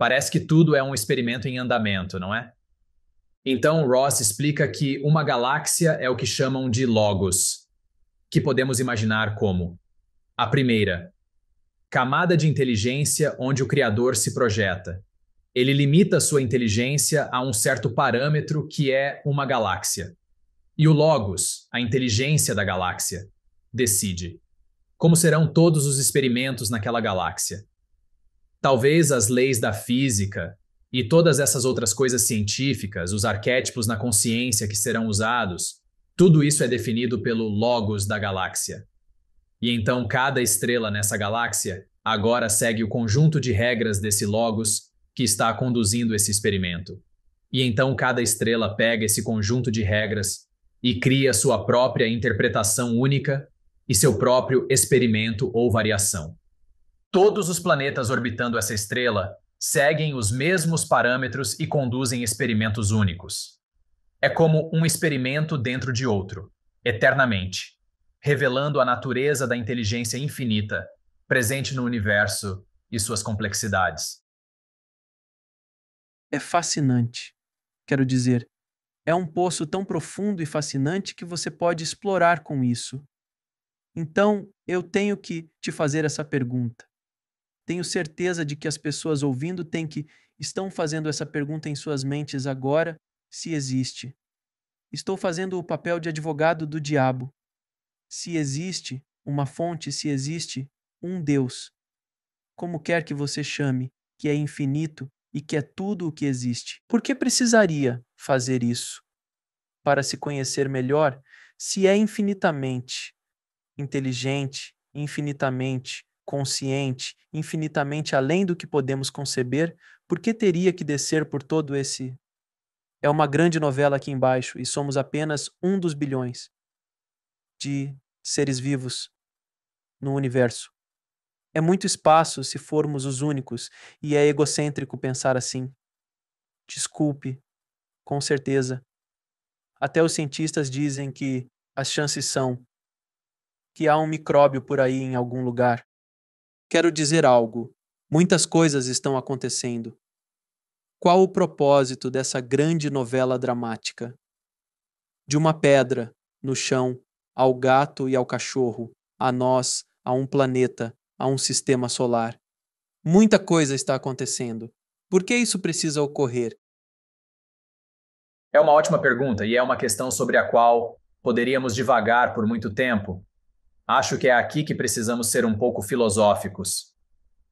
Speaker 1: Parece que tudo é um experimento em andamento, não é? Então, Ross explica que uma galáxia é o que chamam de logos, que podemos imaginar como a primeira, camada de inteligência onde o criador se projeta. Ele limita sua inteligência a um certo parâmetro que é uma galáxia. E o logos, a inteligência da galáxia, decide como serão todos os experimentos naquela galáxia. Talvez as leis da física e todas essas outras coisas científicas, os arquétipos na consciência que serão usados, tudo isso é definido pelo Logos da galáxia. E então cada estrela nessa galáxia agora segue o conjunto de regras desse Logos que está conduzindo esse experimento. E então cada estrela pega esse conjunto de regras e cria sua própria interpretação única e seu próprio experimento ou variação. Todos os planetas orbitando essa estrela seguem os mesmos parâmetros e conduzem experimentos únicos. É como um experimento dentro de outro, eternamente, revelando a natureza da inteligência infinita presente no universo e suas complexidades. É fascinante.
Speaker 2: Quero dizer, é um poço tão profundo e fascinante que você pode explorar com isso. Então, eu tenho que te fazer essa pergunta. Tenho certeza de que as pessoas ouvindo têm que estão fazendo essa pergunta em suas mentes agora, se existe. Estou fazendo o papel de advogado do diabo. Se existe uma fonte, se existe um Deus, como quer que você chame, que é infinito e que é tudo o que existe. Por que precisaria fazer isso? Para se conhecer melhor, se é infinitamente inteligente, infinitamente consciente, infinitamente além do que podemos conceber, por que teria que descer por todo esse? É uma grande novela aqui embaixo e somos apenas um dos bilhões de seres vivos no universo. É muito espaço se formos os únicos, e é egocêntrico pensar assim. Desculpe, com certeza. Até os cientistas dizem que as chances são que há um micróbio por aí em algum lugar, Quero dizer algo. Muitas coisas estão acontecendo. Qual o propósito dessa grande novela dramática? De uma pedra, no chão, ao gato e ao cachorro, a nós, a um planeta, a um sistema solar. Muita coisa está acontecendo. Por que isso precisa ocorrer?
Speaker 1: É uma ótima pergunta e é uma questão sobre a qual poderíamos divagar por muito tempo. Acho que é aqui que precisamos ser um pouco filosóficos.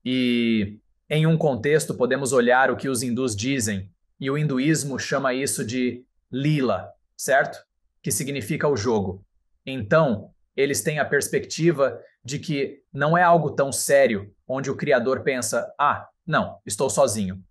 Speaker 1: E, em um contexto, podemos olhar o que os hindus dizem, e o hinduísmo chama isso de lila, certo? Que significa o jogo. Então, eles têm a perspectiva de que não é algo tão sério onde o criador pensa: ah, não, estou sozinho.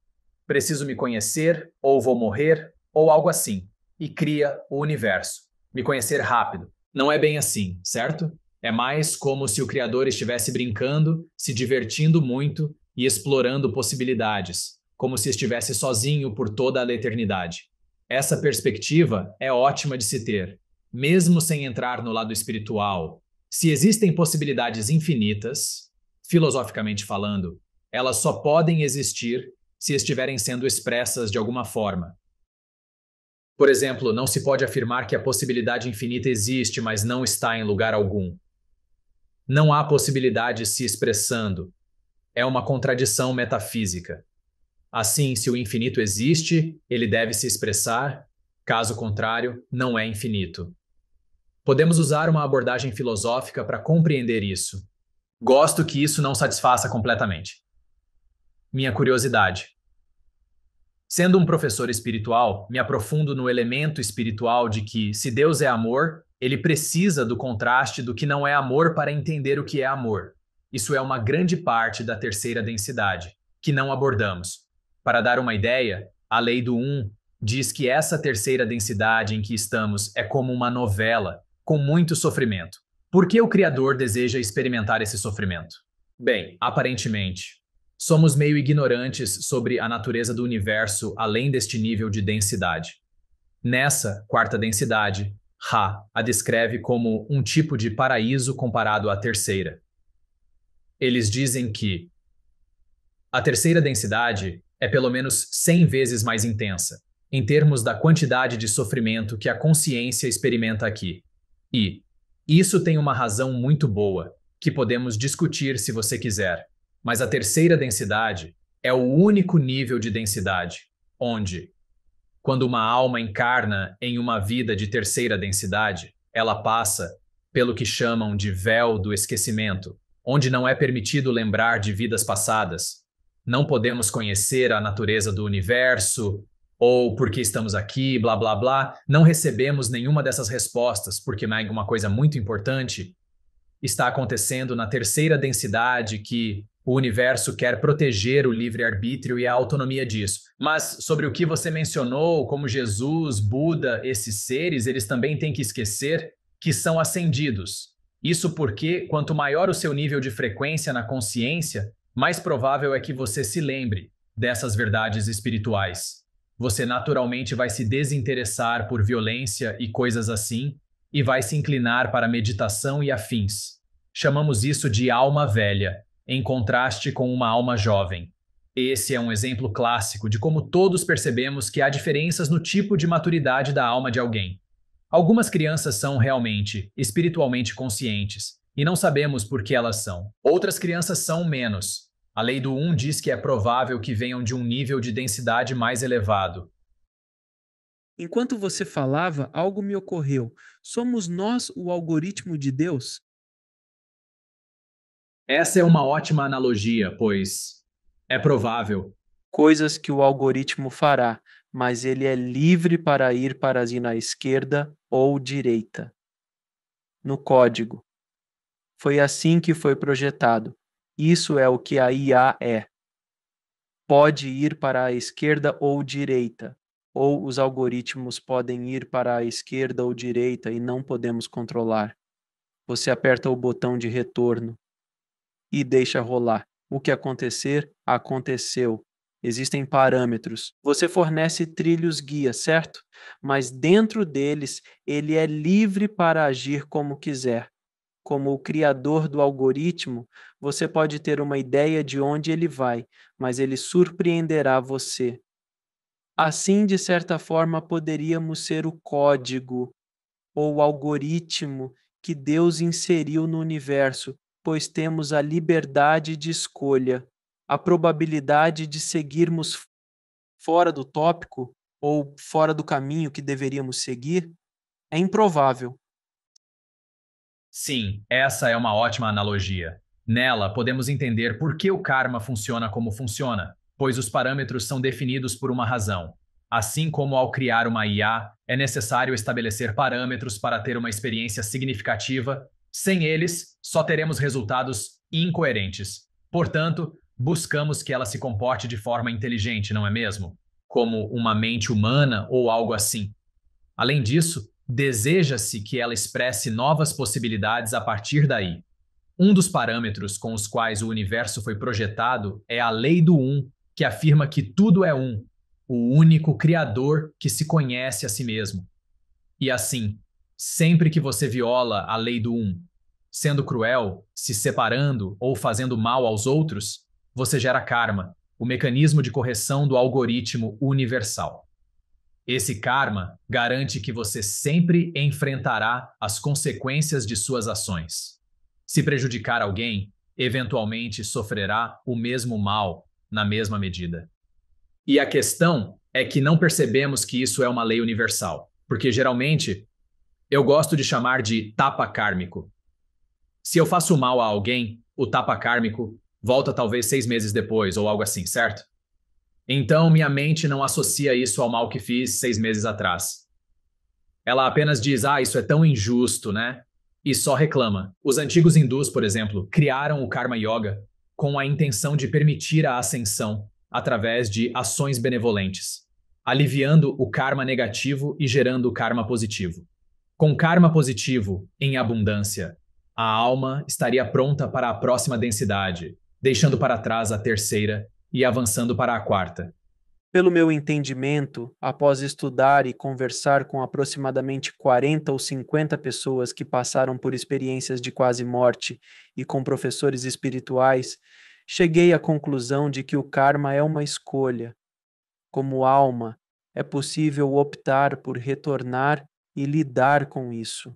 Speaker 1: Preciso me conhecer, ou vou morrer, ou algo assim, e cria o universo. Me conhecer rápido. Não é bem assim, certo? É mais como se o criador estivesse brincando, se divertindo muito e explorando possibilidades, como se estivesse sozinho por toda a eternidade. Essa perspectiva é ótima de se ter, mesmo sem entrar no lado espiritual. Se existem possibilidades infinitas, filosoficamente falando, elas só podem existir se estiverem sendo expressas de alguma forma. Por exemplo, não se pode afirmar que a possibilidade infinita existe, mas não está em lugar algum não há possibilidade se expressando. É uma contradição metafísica. Assim, se o infinito existe, ele deve se expressar, caso contrário, não é infinito. Podemos usar uma abordagem filosófica para compreender isso. Gosto que isso não satisfaça completamente. Minha curiosidade. Sendo um professor espiritual, me aprofundo no elemento espiritual de que, se Deus é amor, ele precisa do contraste do que não é amor para entender o que é amor. Isso é uma grande parte da terceira densidade, que não abordamos. Para dar uma ideia, a lei do 1 um diz que essa terceira densidade em que estamos é como uma novela, com muito sofrimento. Por que o Criador deseja experimentar esse sofrimento? Bem, aparentemente, somos meio ignorantes sobre a natureza do universo além deste nível de densidade. Nessa quarta densidade, Ra a descreve como um tipo de paraíso comparado à terceira. Eles dizem que a terceira densidade é pelo menos 100 vezes mais intensa, em termos da quantidade de sofrimento que a consciência experimenta aqui. E isso tem uma razão muito boa, que podemos discutir se você quiser, mas a terceira densidade é o único nível de densidade onde quando uma alma encarna em uma vida de terceira densidade, ela passa pelo que chamam de véu do esquecimento, onde não é permitido lembrar de vidas passadas. Não podemos conhecer a natureza do universo ou por que estamos aqui, blá blá blá. Não recebemos nenhuma dessas respostas, porque uma coisa muito importante está acontecendo na terceira densidade que o universo quer proteger o livre-arbítrio e a autonomia disso. Mas sobre o que você mencionou, como Jesus, Buda, esses seres, eles também têm que esquecer que são ascendidos. Isso porque, quanto maior o seu nível de frequência na consciência, mais provável é que você se lembre dessas verdades espirituais. Você naturalmente vai se desinteressar por violência e coisas assim, e vai se inclinar para meditação e afins. Chamamos isso de alma velha em contraste com uma alma jovem. Esse é um exemplo clássico de como todos percebemos que há diferenças no tipo de maturidade da alma de alguém. Algumas crianças são realmente, espiritualmente conscientes, e não sabemos por que elas são. Outras crianças são menos. A lei do 1 diz que é provável que venham de um nível de densidade mais elevado.
Speaker 2: Enquanto você falava, algo me ocorreu. Somos nós o algoritmo de Deus?
Speaker 1: Essa é uma ótima analogia, pois é provável.
Speaker 2: Coisas que o algoritmo fará, mas ele é livre para ir para a esquerda ou direita. No código. Foi assim que foi projetado. Isso é o que a IA é. Pode ir para a esquerda ou direita, ou os algoritmos podem ir para a esquerda ou direita e não podemos controlar. Você aperta o botão de retorno e deixa rolar. O que acontecer, aconteceu. Existem parâmetros. Você fornece trilhos guia, certo? Mas dentro deles, ele é livre para agir como quiser. Como o criador do algoritmo, você pode ter uma ideia de onde ele vai, mas ele surpreenderá você. Assim, de certa forma, poderíamos ser o código ou o algoritmo que Deus inseriu no universo pois temos a liberdade de escolha, a probabilidade de seguirmos fora do tópico ou fora do caminho que deveríamos seguir é
Speaker 1: improvável. Sim, essa é uma ótima analogia. Nela, podemos entender por que o karma funciona como funciona, pois os parâmetros são definidos por uma razão. Assim como ao criar uma IA, é necessário estabelecer parâmetros para ter uma experiência significativa sem eles, só teremos resultados incoerentes. Portanto, buscamos que ela se comporte de forma inteligente, não é mesmo? Como uma mente humana ou algo assim. Além disso, deseja-se que ela expresse novas possibilidades a partir daí. Um dos parâmetros com os quais o universo foi projetado é a lei do um, que afirma que tudo é um, o único criador que se conhece a si mesmo. E assim, Sempre que você viola a lei do um, sendo cruel, se separando ou fazendo mal aos outros, você gera karma, o mecanismo de correção do algoritmo universal. Esse karma garante que você sempre enfrentará as consequências de suas ações. Se prejudicar alguém, eventualmente sofrerá o mesmo mal, na mesma medida. E a questão é que não percebemos que isso é uma lei universal, porque geralmente eu gosto de chamar de tapa kármico. Se eu faço mal a alguém, o tapa kármico volta talvez seis meses depois ou algo assim, certo? Então minha mente não associa isso ao mal que fiz seis meses atrás. Ela apenas diz, ah, isso é tão injusto, né? E só reclama. Os antigos hindus, por exemplo, criaram o Karma Yoga com a intenção de permitir a ascensão através de ações benevolentes, aliviando o karma negativo e gerando o karma positivo. Com karma positivo, em abundância, a alma estaria pronta para a próxima densidade, deixando para trás a terceira e avançando para a quarta.
Speaker 2: Pelo meu entendimento, após estudar e conversar com aproximadamente 40 ou 50 pessoas que passaram por experiências de quase morte e com professores espirituais, cheguei à conclusão de que o karma é uma escolha. Como alma, é possível optar por retornar e lidar com isso.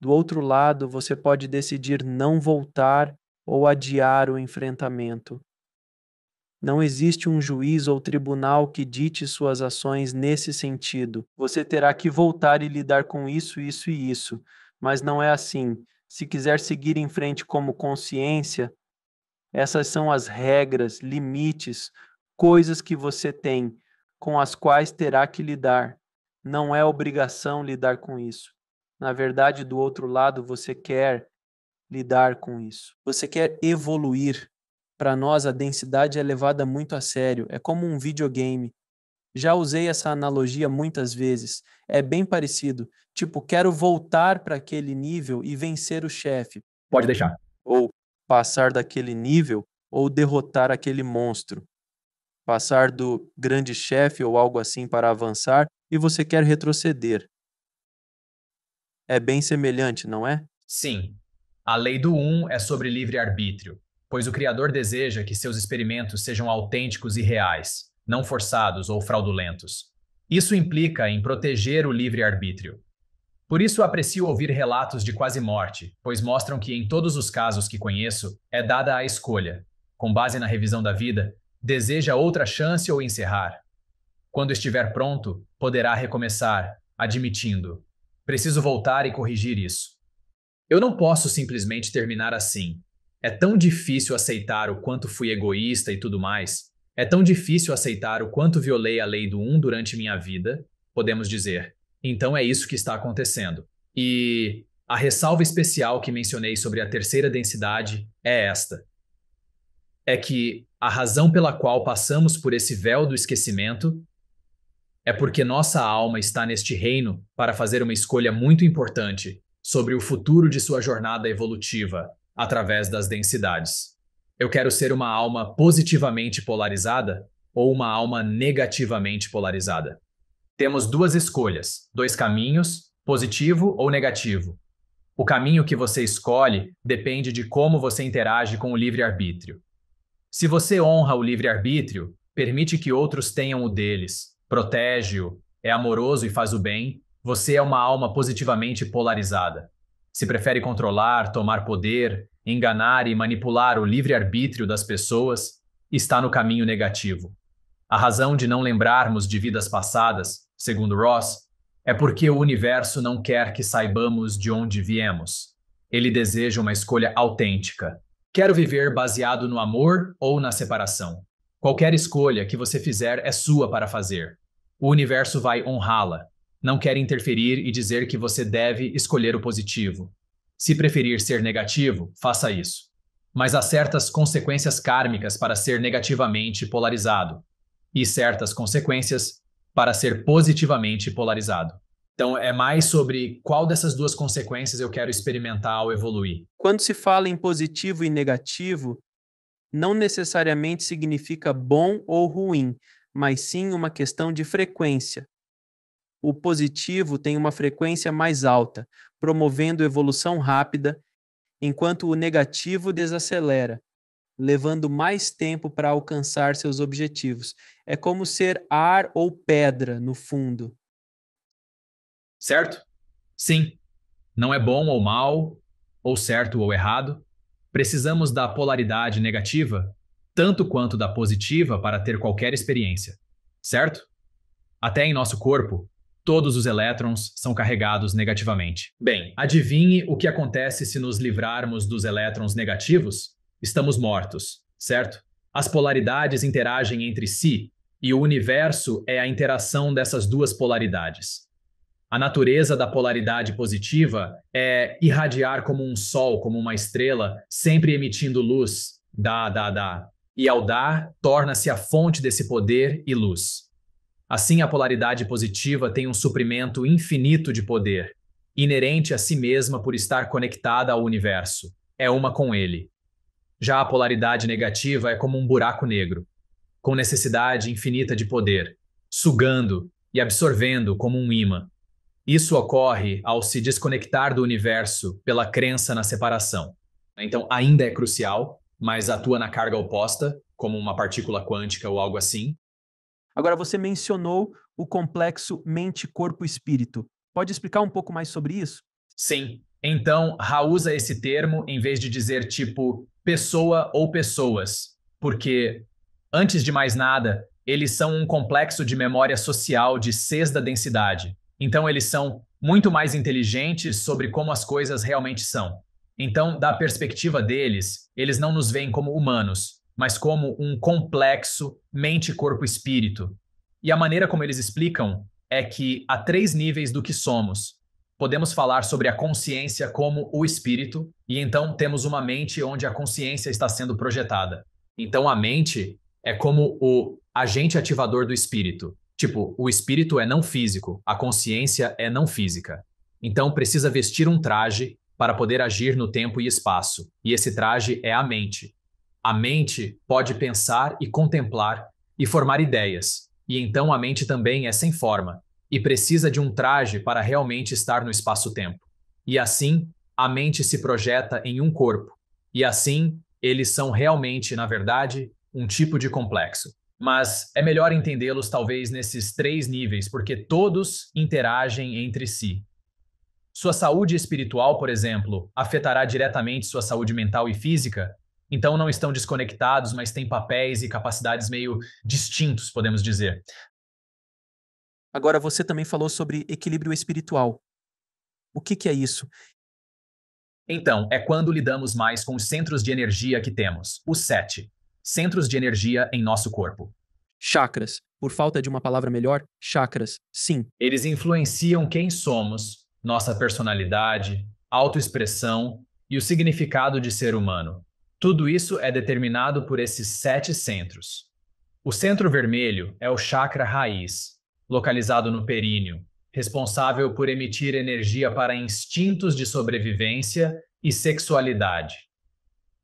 Speaker 2: Do outro lado, você pode decidir não voltar ou adiar o enfrentamento. Não existe um juiz ou tribunal que dite suas ações nesse sentido. Você terá que voltar e lidar com isso, isso e isso. Mas não é assim. Se quiser seguir em frente como consciência, essas são as regras, limites, coisas que você tem, com as quais terá que lidar não é obrigação lidar com isso. Na verdade, do outro lado, você quer lidar com isso. Você quer evoluir. Para nós, a densidade é levada muito a sério. É como um videogame. Já usei essa analogia muitas vezes. É bem parecido. Tipo, quero voltar para aquele nível e vencer o chefe. Pode deixar. Ou passar daquele nível ou derrotar aquele monstro passar do grande chefe ou algo assim para avançar e você quer retroceder. É bem semelhante, não é?
Speaker 1: Sim. A lei do um é sobre livre-arbítrio, pois o Criador deseja que seus experimentos sejam autênticos e reais, não forçados ou fraudulentos. Isso implica em proteger o livre-arbítrio. Por isso aprecio ouvir relatos de quase morte, pois mostram que em todos os casos que conheço é dada a escolha, com base na revisão da vida, Deseja outra chance ou encerrar? Quando estiver pronto, poderá recomeçar, admitindo: Preciso voltar e corrigir isso. Eu não posso simplesmente terminar assim. É tão difícil aceitar o quanto fui egoísta e tudo mais. É tão difícil aceitar o quanto violei a lei do um durante minha vida, podemos dizer. Então é isso que está acontecendo. E a ressalva especial que mencionei sobre a terceira densidade é esta é que a razão pela qual passamos por esse véu do esquecimento é porque nossa alma está neste reino para fazer uma escolha muito importante sobre o futuro de sua jornada evolutiva através das densidades. Eu quero ser uma alma positivamente polarizada ou uma alma negativamente polarizada? Temos duas escolhas, dois caminhos, positivo ou negativo. O caminho que você escolhe depende de como você interage com o livre-arbítrio. Se você honra o livre-arbítrio, permite que outros tenham o deles, protege-o, é amoroso e faz o bem, você é uma alma positivamente polarizada. Se prefere controlar, tomar poder, enganar e manipular o livre-arbítrio das pessoas, está no caminho negativo. A razão de não lembrarmos de vidas passadas, segundo Ross, é porque o universo não quer que saibamos de onde viemos. Ele deseja uma escolha autêntica, Quero viver baseado no amor ou na separação. Qualquer escolha que você fizer é sua para fazer. O universo vai honrá-la. Não quer interferir e dizer que você deve escolher o positivo. Se preferir ser negativo, faça isso. Mas há certas consequências kármicas para ser negativamente polarizado, e certas consequências para ser positivamente polarizado. Então, é mais sobre qual dessas duas consequências eu quero experimentar ou evoluir. Quando se fala em positivo e negativo, não necessariamente significa bom ou
Speaker 2: ruim, mas sim uma questão de frequência. O positivo tem uma frequência mais alta, promovendo evolução rápida, enquanto o negativo desacelera, levando mais tempo para alcançar seus objetivos. É como ser ar ou pedra no fundo
Speaker 1: certo? Sim, não é bom ou mal, ou certo ou errado. Precisamos da polaridade negativa tanto quanto da positiva para ter qualquer experiência, certo? Até em nosso corpo, todos os elétrons são carregados negativamente. Bem, adivinhe o que acontece se nos livrarmos dos elétrons negativos? Estamos mortos, certo? As polaridades interagem entre si e o universo é a interação dessas duas polaridades a natureza da polaridade positiva é irradiar como um sol, como uma estrela, sempre emitindo luz, dá, dá, dá. E ao dar, torna-se a fonte desse poder e luz. Assim, a polaridade positiva tem um suprimento infinito de poder, inerente a si mesma por estar conectada ao universo. É uma com ele. Já a polaridade negativa é como um buraco negro, com necessidade infinita de poder, sugando e absorvendo como um imã isso ocorre ao se desconectar do universo pela crença na separação. Então, ainda é crucial, mas atua na carga oposta, como uma partícula quântica ou algo assim. Agora, você mencionou o complexo mente-corpo-espírito. Pode explicar um pouco mais sobre isso? Sim. Então, Ra usa esse termo em vez de dizer tipo pessoa ou pessoas, porque, antes de mais nada, eles são um complexo de memória social de sexta densidade, então, eles são muito mais inteligentes sobre como as coisas realmente são. Então, da perspectiva deles, eles não nos veem como humanos, mas como um complexo mente, corpo, espírito. E a maneira como eles explicam é que há três níveis do que somos. Podemos falar sobre a consciência como o espírito, e então temos uma mente onde a consciência está sendo projetada. Então, a mente é como o agente ativador do espírito. Tipo, o espírito é não físico, a consciência é não física. Então precisa vestir um traje para poder agir no tempo e espaço, e esse traje é a mente. A mente pode pensar e contemplar e formar ideias, e então a mente também é sem forma, e precisa de um traje para realmente estar no espaço-tempo. E assim, a mente se projeta em um corpo, e assim, eles são realmente, na verdade, um tipo de complexo mas é. é melhor entendê-los talvez nesses três níveis, porque todos interagem entre si. Sua saúde espiritual, por exemplo, afetará diretamente sua saúde mental e física, então não estão desconectados, mas têm papéis e capacidades meio distintos, podemos dizer.
Speaker 2: Agora, você também falou sobre equilíbrio espiritual.
Speaker 1: O que, que é isso? Então, é quando lidamos mais com os centros de energia que temos, os sete, centros de energia em nosso corpo. Chakras. Por falta de uma palavra melhor, chakras, sim. Eles influenciam quem somos, nossa personalidade, autoexpressão e o significado de ser humano. Tudo isso é determinado por esses sete centros. O centro vermelho é o chakra raiz, localizado no períneo, responsável por emitir energia para instintos de sobrevivência e sexualidade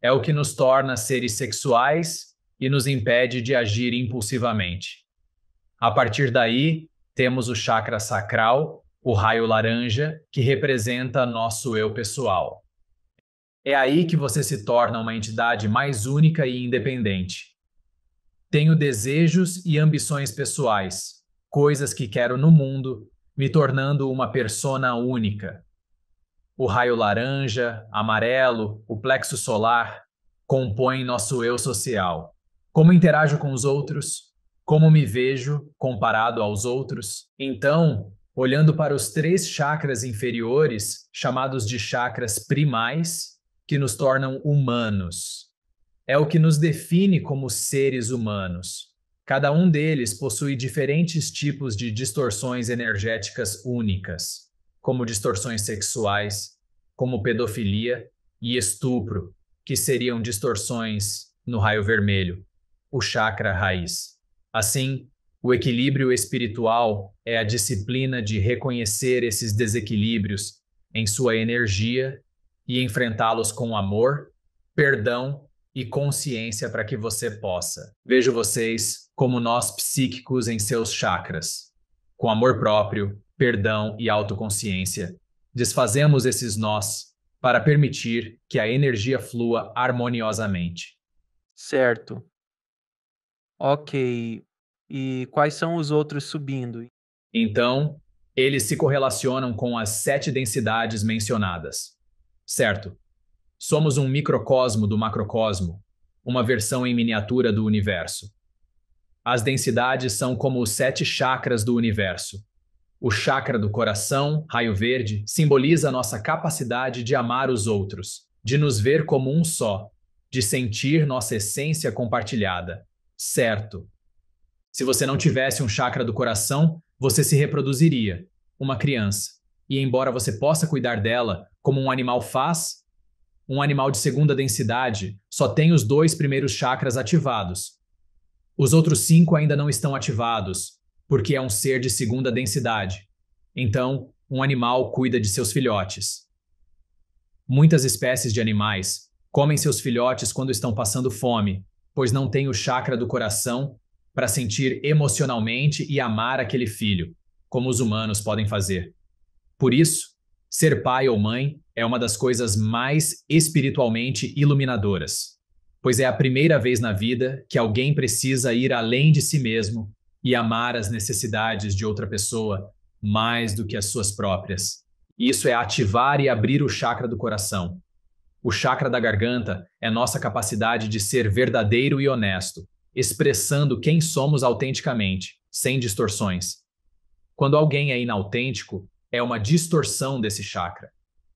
Speaker 1: é o que nos torna seres sexuais e nos impede de agir impulsivamente. A partir daí, temos o chakra sacral, o raio laranja, que representa nosso eu pessoal. É aí que você se torna uma entidade mais única e independente. Tenho desejos e ambições pessoais, coisas que quero no mundo, me tornando uma persona única, o raio laranja, amarelo, o plexo solar compõem nosso eu social. Como interajo com os outros? Como me vejo comparado aos outros? Então, olhando para os três chakras inferiores, chamados de chakras primais, que nos tornam humanos. É o que nos define como seres humanos. Cada um deles possui diferentes tipos de distorções energéticas únicas como distorções sexuais, como pedofilia e estupro, que seriam distorções no raio vermelho, o chakra raiz. Assim, o equilíbrio espiritual é a disciplina de reconhecer esses desequilíbrios em sua energia e enfrentá-los com amor, perdão e consciência para que você possa. Vejo vocês como nós psíquicos em seus chakras, com amor próprio, perdão e autoconsciência. Desfazemos esses nós para permitir que a energia flua harmoniosamente. Certo. Ok. E quais são os outros subindo? Então, eles se correlacionam com as sete densidades mencionadas. Certo. Somos um microcosmo do macrocosmo, uma versão em miniatura do universo. As densidades são como os sete chakras do universo, o chakra do coração, raio verde, simboliza a nossa capacidade de amar os outros, de nos ver como um só, de sentir nossa essência compartilhada. Certo. Se você não tivesse um chakra do coração, você se reproduziria, uma criança. E embora você possa cuidar dela, como um animal faz, um animal de segunda densidade só tem os dois primeiros chakras ativados. Os outros cinco ainda não estão ativados, porque é um ser de segunda densidade. Então, um animal cuida de seus filhotes. Muitas espécies de animais comem seus filhotes quando estão passando fome, pois não têm o chakra do coração para sentir emocionalmente e amar aquele filho, como os humanos podem fazer. Por isso, ser pai ou mãe é uma das coisas mais espiritualmente iluminadoras, pois é a primeira vez na vida que alguém precisa ir além de si mesmo e amar as necessidades de outra pessoa mais do que as suas próprias. Isso é ativar e abrir o chakra do coração. O chakra da garganta é nossa capacidade de ser verdadeiro e honesto, expressando quem somos autenticamente, sem distorções. Quando alguém é inautêntico, é uma distorção desse chakra.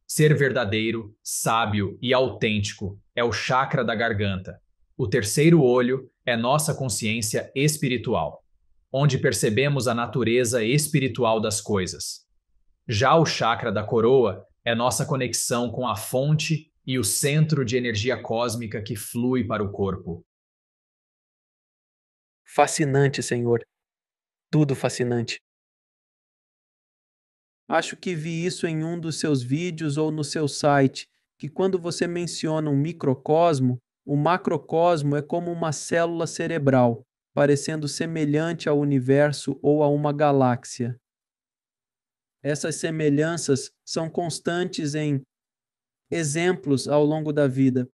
Speaker 1: Ser verdadeiro, sábio e autêntico é o chakra da garganta. O terceiro olho é nossa consciência espiritual onde percebemos a natureza espiritual das coisas. Já o chakra da coroa é nossa conexão com a fonte e o centro de energia cósmica que flui para o corpo. Fascinante,
Speaker 2: Senhor. Tudo fascinante. Acho que vi isso em um dos seus vídeos ou no seu site, que quando você menciona um microcosmo, o macrocosmo é como uma célula cerebral parecendo semelhante ao universo ou a uma galáxia. Essas semelhanças são constantes em exemplos ao longo da vida.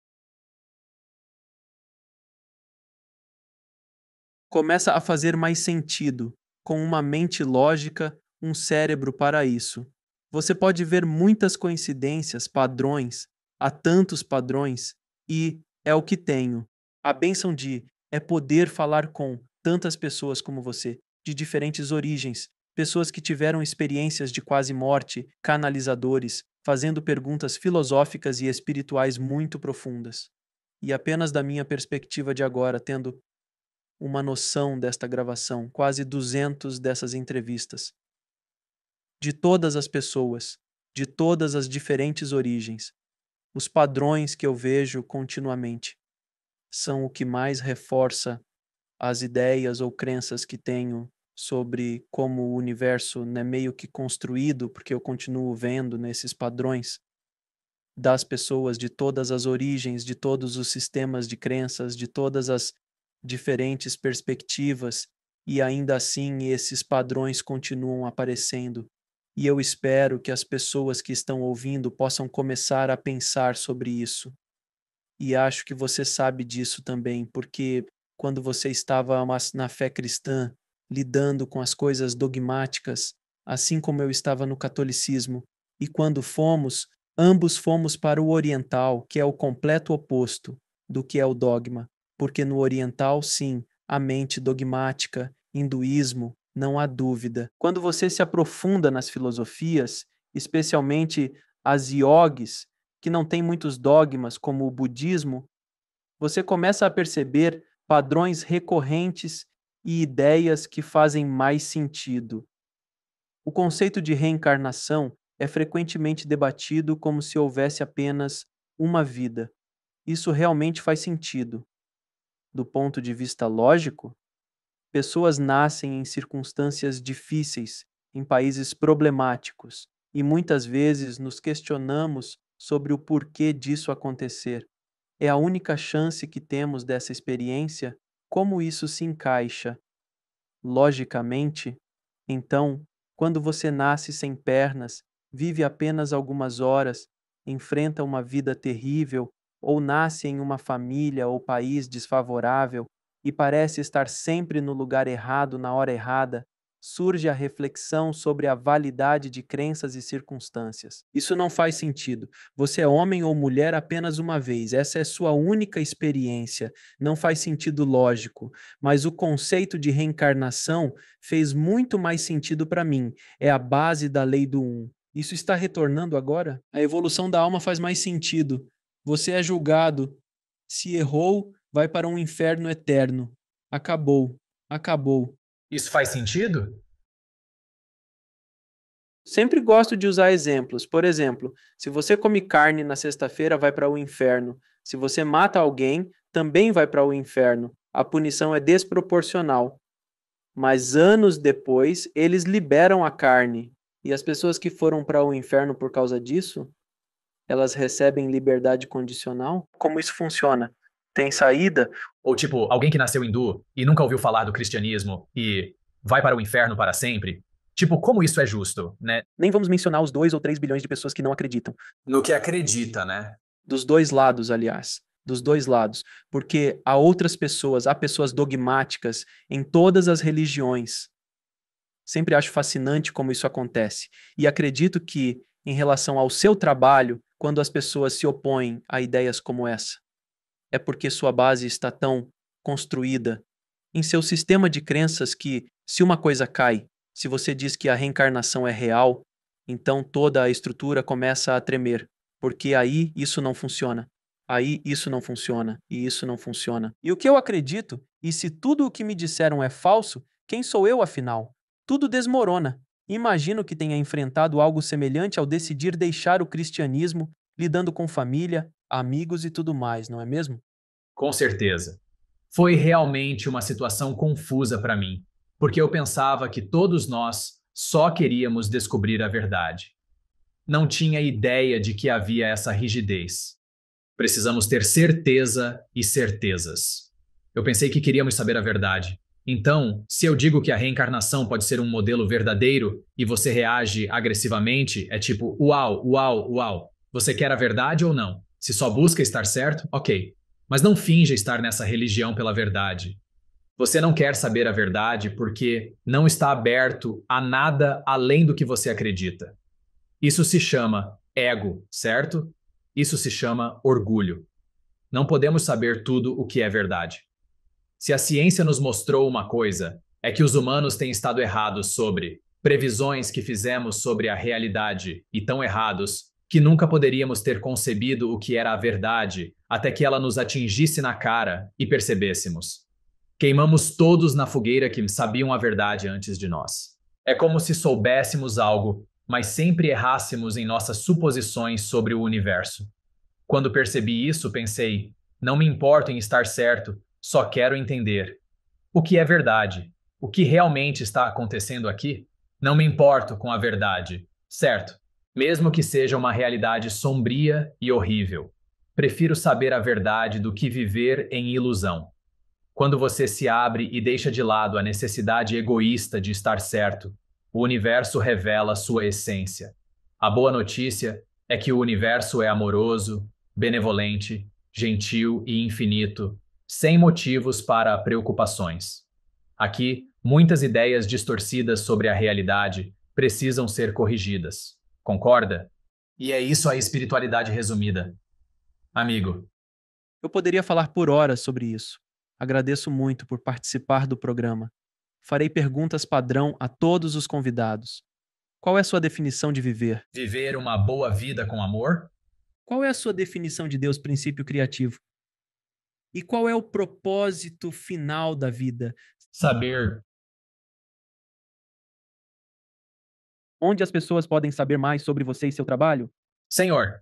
Speaker 2: Começa a fazer mais sentido, com uma mente lógica, um cérebro para isso. Você pode ver muitas coincidências, padrões, há tantos padrões, e é o que tenho. A bênção de é poder falar com tantas pessoas como você, de diferentes origens, pessoas que tiveram experiências de quase morte, canalizadores, fazendo perguntas filosóficas e espirituais muito profundas. E apenas da minha perspectiva de agora, tendo uma noção desta gravação, quase 200 dessas entrevistas. De todas as pessoas, de todas as diferentes origens, os padrões que eu vejo continuamente são o que mais reforça as ideias ou crenças que tenho sobre como o universo é né, meio que construído, porque eu continuo vendo nesses padrões das pessoas de todas as origens, de todos os sistemas de crenças, de todas as diferentes perspectivas, e ainda assim esses padrões continuam aparecendo. E eu espero que as pessoas que estão ouvindo possam começar a pensar sobre isso, e acho que você sabe disso também, porque quando você estava na fé cristã, lidando com as coisas dogmáticas, assim como eu estava no catolicismo, e quando fomos, ambos fomos para o oriental, que é o completo oposto do que é o dogma, porque no oriental, sim, a mente dogmática, hinduísmo, não há dúvida. Quando você se aprofunda nas filosofias, especialmente as iogues, que não tem muitos dogmas, como o budismo, você começa a perceber padrões recorrentes e ideias que fazem mais sentido. O conceito de reencarnação é frequentemente debatido como se houvesse apenas uma vida. Isso realmente faz sentido. Do ponto de vista lógico, pessoas nascem em circunstâncias difíceis, em países problemáticos, e muitas vezes nos questionamos sobre o porquê disso acontecer. É a única chance que temos dessa experiência, como isso se encaixa. Logicamente, então, quando você nasce sem pernas, vive apenas algumas horas, enfrenta uma vida terrível ou nasce em uma família ou país desfavorável e parece estar sempre no lugar errado na hora errada, surge a reflexão sobre a validade de crenças e circunstâncias. Isso não faz sentido. Você é homem ou mulher apenas uma vez, essa é sua única experiência. Não faz sentido lógico, mas o conceito de reencarnação fez muito mais sentido para mim. É a base da lei do um. Isso está retornando agora? A evolução da alma faz mais sentido. Você é julgado. Se errou, vai para um inferno eterno. Acabou. Acabou.
Speaker 1: Isso faz sentido?
Speaker 2: Sempre gosto de usar exemplos. Por exemplo, se você come carne na sexta-feira, vai para o inferno. Se você mata alguém, também vai para o inferno. A punição é desproporcional. Mas anos depois, eles liberam a carne. E as pessoas que foram para o inferno por causa disso, elas recebem liberdade condicional? Como isso
Speaker 1: funciona? tem saída. Ou tipo, alguém que nasceu hindu e nunca ouviu falar do cristianismo e vai para o inferno para sempre. Tipo, como isso é justo, né?
Speaker 2: Nem vamos mencionar os dois ou três bilhões de pessoas que não acreditam. No que acredita, né? Dos dois lados, aliás. Dos dois lados. Porque há outras pessoas, há pessoas dogmáticas em todas as religiões. Sempre acho fascinante como isso acontece. E acredito que, em relação ao seu trabalho, quando as pessoas se opõem a ideias como essa, é porque sua base está tão construída em seu sistema de crenças que, se uma coisa cai, se você diz que a reencarnação é real, então toda a estrutura começa a tremer, porque aí isso não funciona. Aí isso não funciona e isso não funciona. E o que eu acredito, e se tudo o que me disseram é falso, quem sou eu afinal? Tudo desmorona. Imagino que tenha enfrentado algo semelhante ao decidir deixar o cristianismo lidando com família, amigos e tudo mais, não é
Speaker 1: mesmo? Com certeza. Foi realmente uma situação confusa para mim, porque eu pensava que todos nós só queríamos descobrir a verdade. Não tinha ideia de que havia essa rigidez. Precisamos ter certeza e certezas. Eu pensei que queríamos saber a verdade. Então, se eu digo que a reencarnação pode ser um modelo verdadeiro e você reage agressivamente, é tipo, uau, uau, uau, você quer a verdade ou não? Se só busca estar certo, ok. Mas não finja estar nessa religião pela verdade. Você não quer saber a verdade porque não está aberto a nada além do que você acredita. Isso se chama ego, certo? Isso se chama orgulho. Não podemos saber tudo o que é verdade. Se a ciência nos mostrou uma coisa, é que os humanos têm estado errados sobre previsões que fizemos sobre a realidade e tão errados que nunca poderíamos ter concebido o que era a verdade até que ela nos atingisse na cara e percebêssemos. Queimamos todos na fogueira que sabiam a verdade antes de nós. É como se soubéssemos algo, mas sempre errássemos em nossas suposições sobre o universo. Quando percebi isso, pensei: não me importo em estar certo, só quero entender. O que é verdade? O que realmente está acontecendo aqui? Não me importo com a verdade, certo? mesmo que seja uma realidade sombria e horrível. Prefiro saber a verdade do que viver em ilusão. Quando você se abre e deixa de lado a necessidade egoísta de estar certo, o universo revela sua essência. A boa notícia é que o universo é amoroso, benevolente, gentil e infinito, sem motivos para preocupações. Aqui, muitas ideias distorcidas sobre a realidade precisam ser corrigidas. Concorda? E é isso a espiritualidade resumida. Amigo. Eu
Speaker 2: poderia falar por horas sobre isso. Agradeço muito por participar do programa. Farei perguntas padrão a todos os convidados. Qual é a sua definição de viver?
Speaker 1: Viver uma boa vida com amor?
Speaker 2: Qual é a sua definição de Deus, princípio criativo? E qual é o propósito final da vida? Saber onde as pessoas podem saber mais sobre você
Speaker 1: e seu trabalho? Senhor,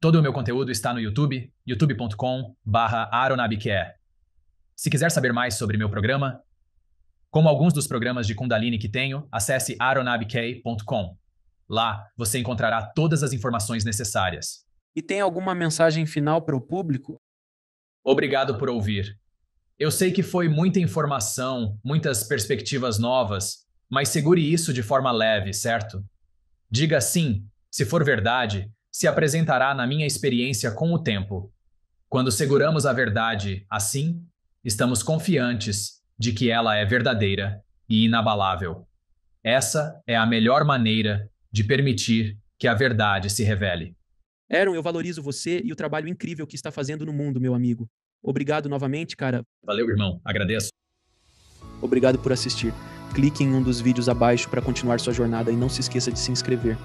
Speaker 1: todo o meu conteúdo está no YouTube, youtube.com/aronabicare. Se quiser saber mais sobre meu programa, como alguns dos programas de Kundalini que tenho, acesse aronabk.com. Lá você encontrará todas as informações necessárias.
Speaker 2: E tem alguma mensagem final para o público?
Speaker 1: Obrigado por ouvir. Eu sei que foi muita informação, muitas perspectivas novas, mas segure isso de forma leve, certo? Diga sim, se for verdade, se apresentará na minha experiência com o tempo. Quando seguramos a verdade assim, estamos confiantes de que ela é verdadeira e inabalável. Essa é a melhor maneira de permitir que a verdade se revele.
Speaker 2: Aaron, eu valorizo você e o trabalho incrível que está fazendo no mundo, meu amigo. Obrigado novamente, cara.
Speaker 1: Valeu, irmão. Agradeço. Obrigado por
Speaker 2: assistir clique em um dos vídeos abaixo para continuar sua jornada e não se esqueça de se inscrever.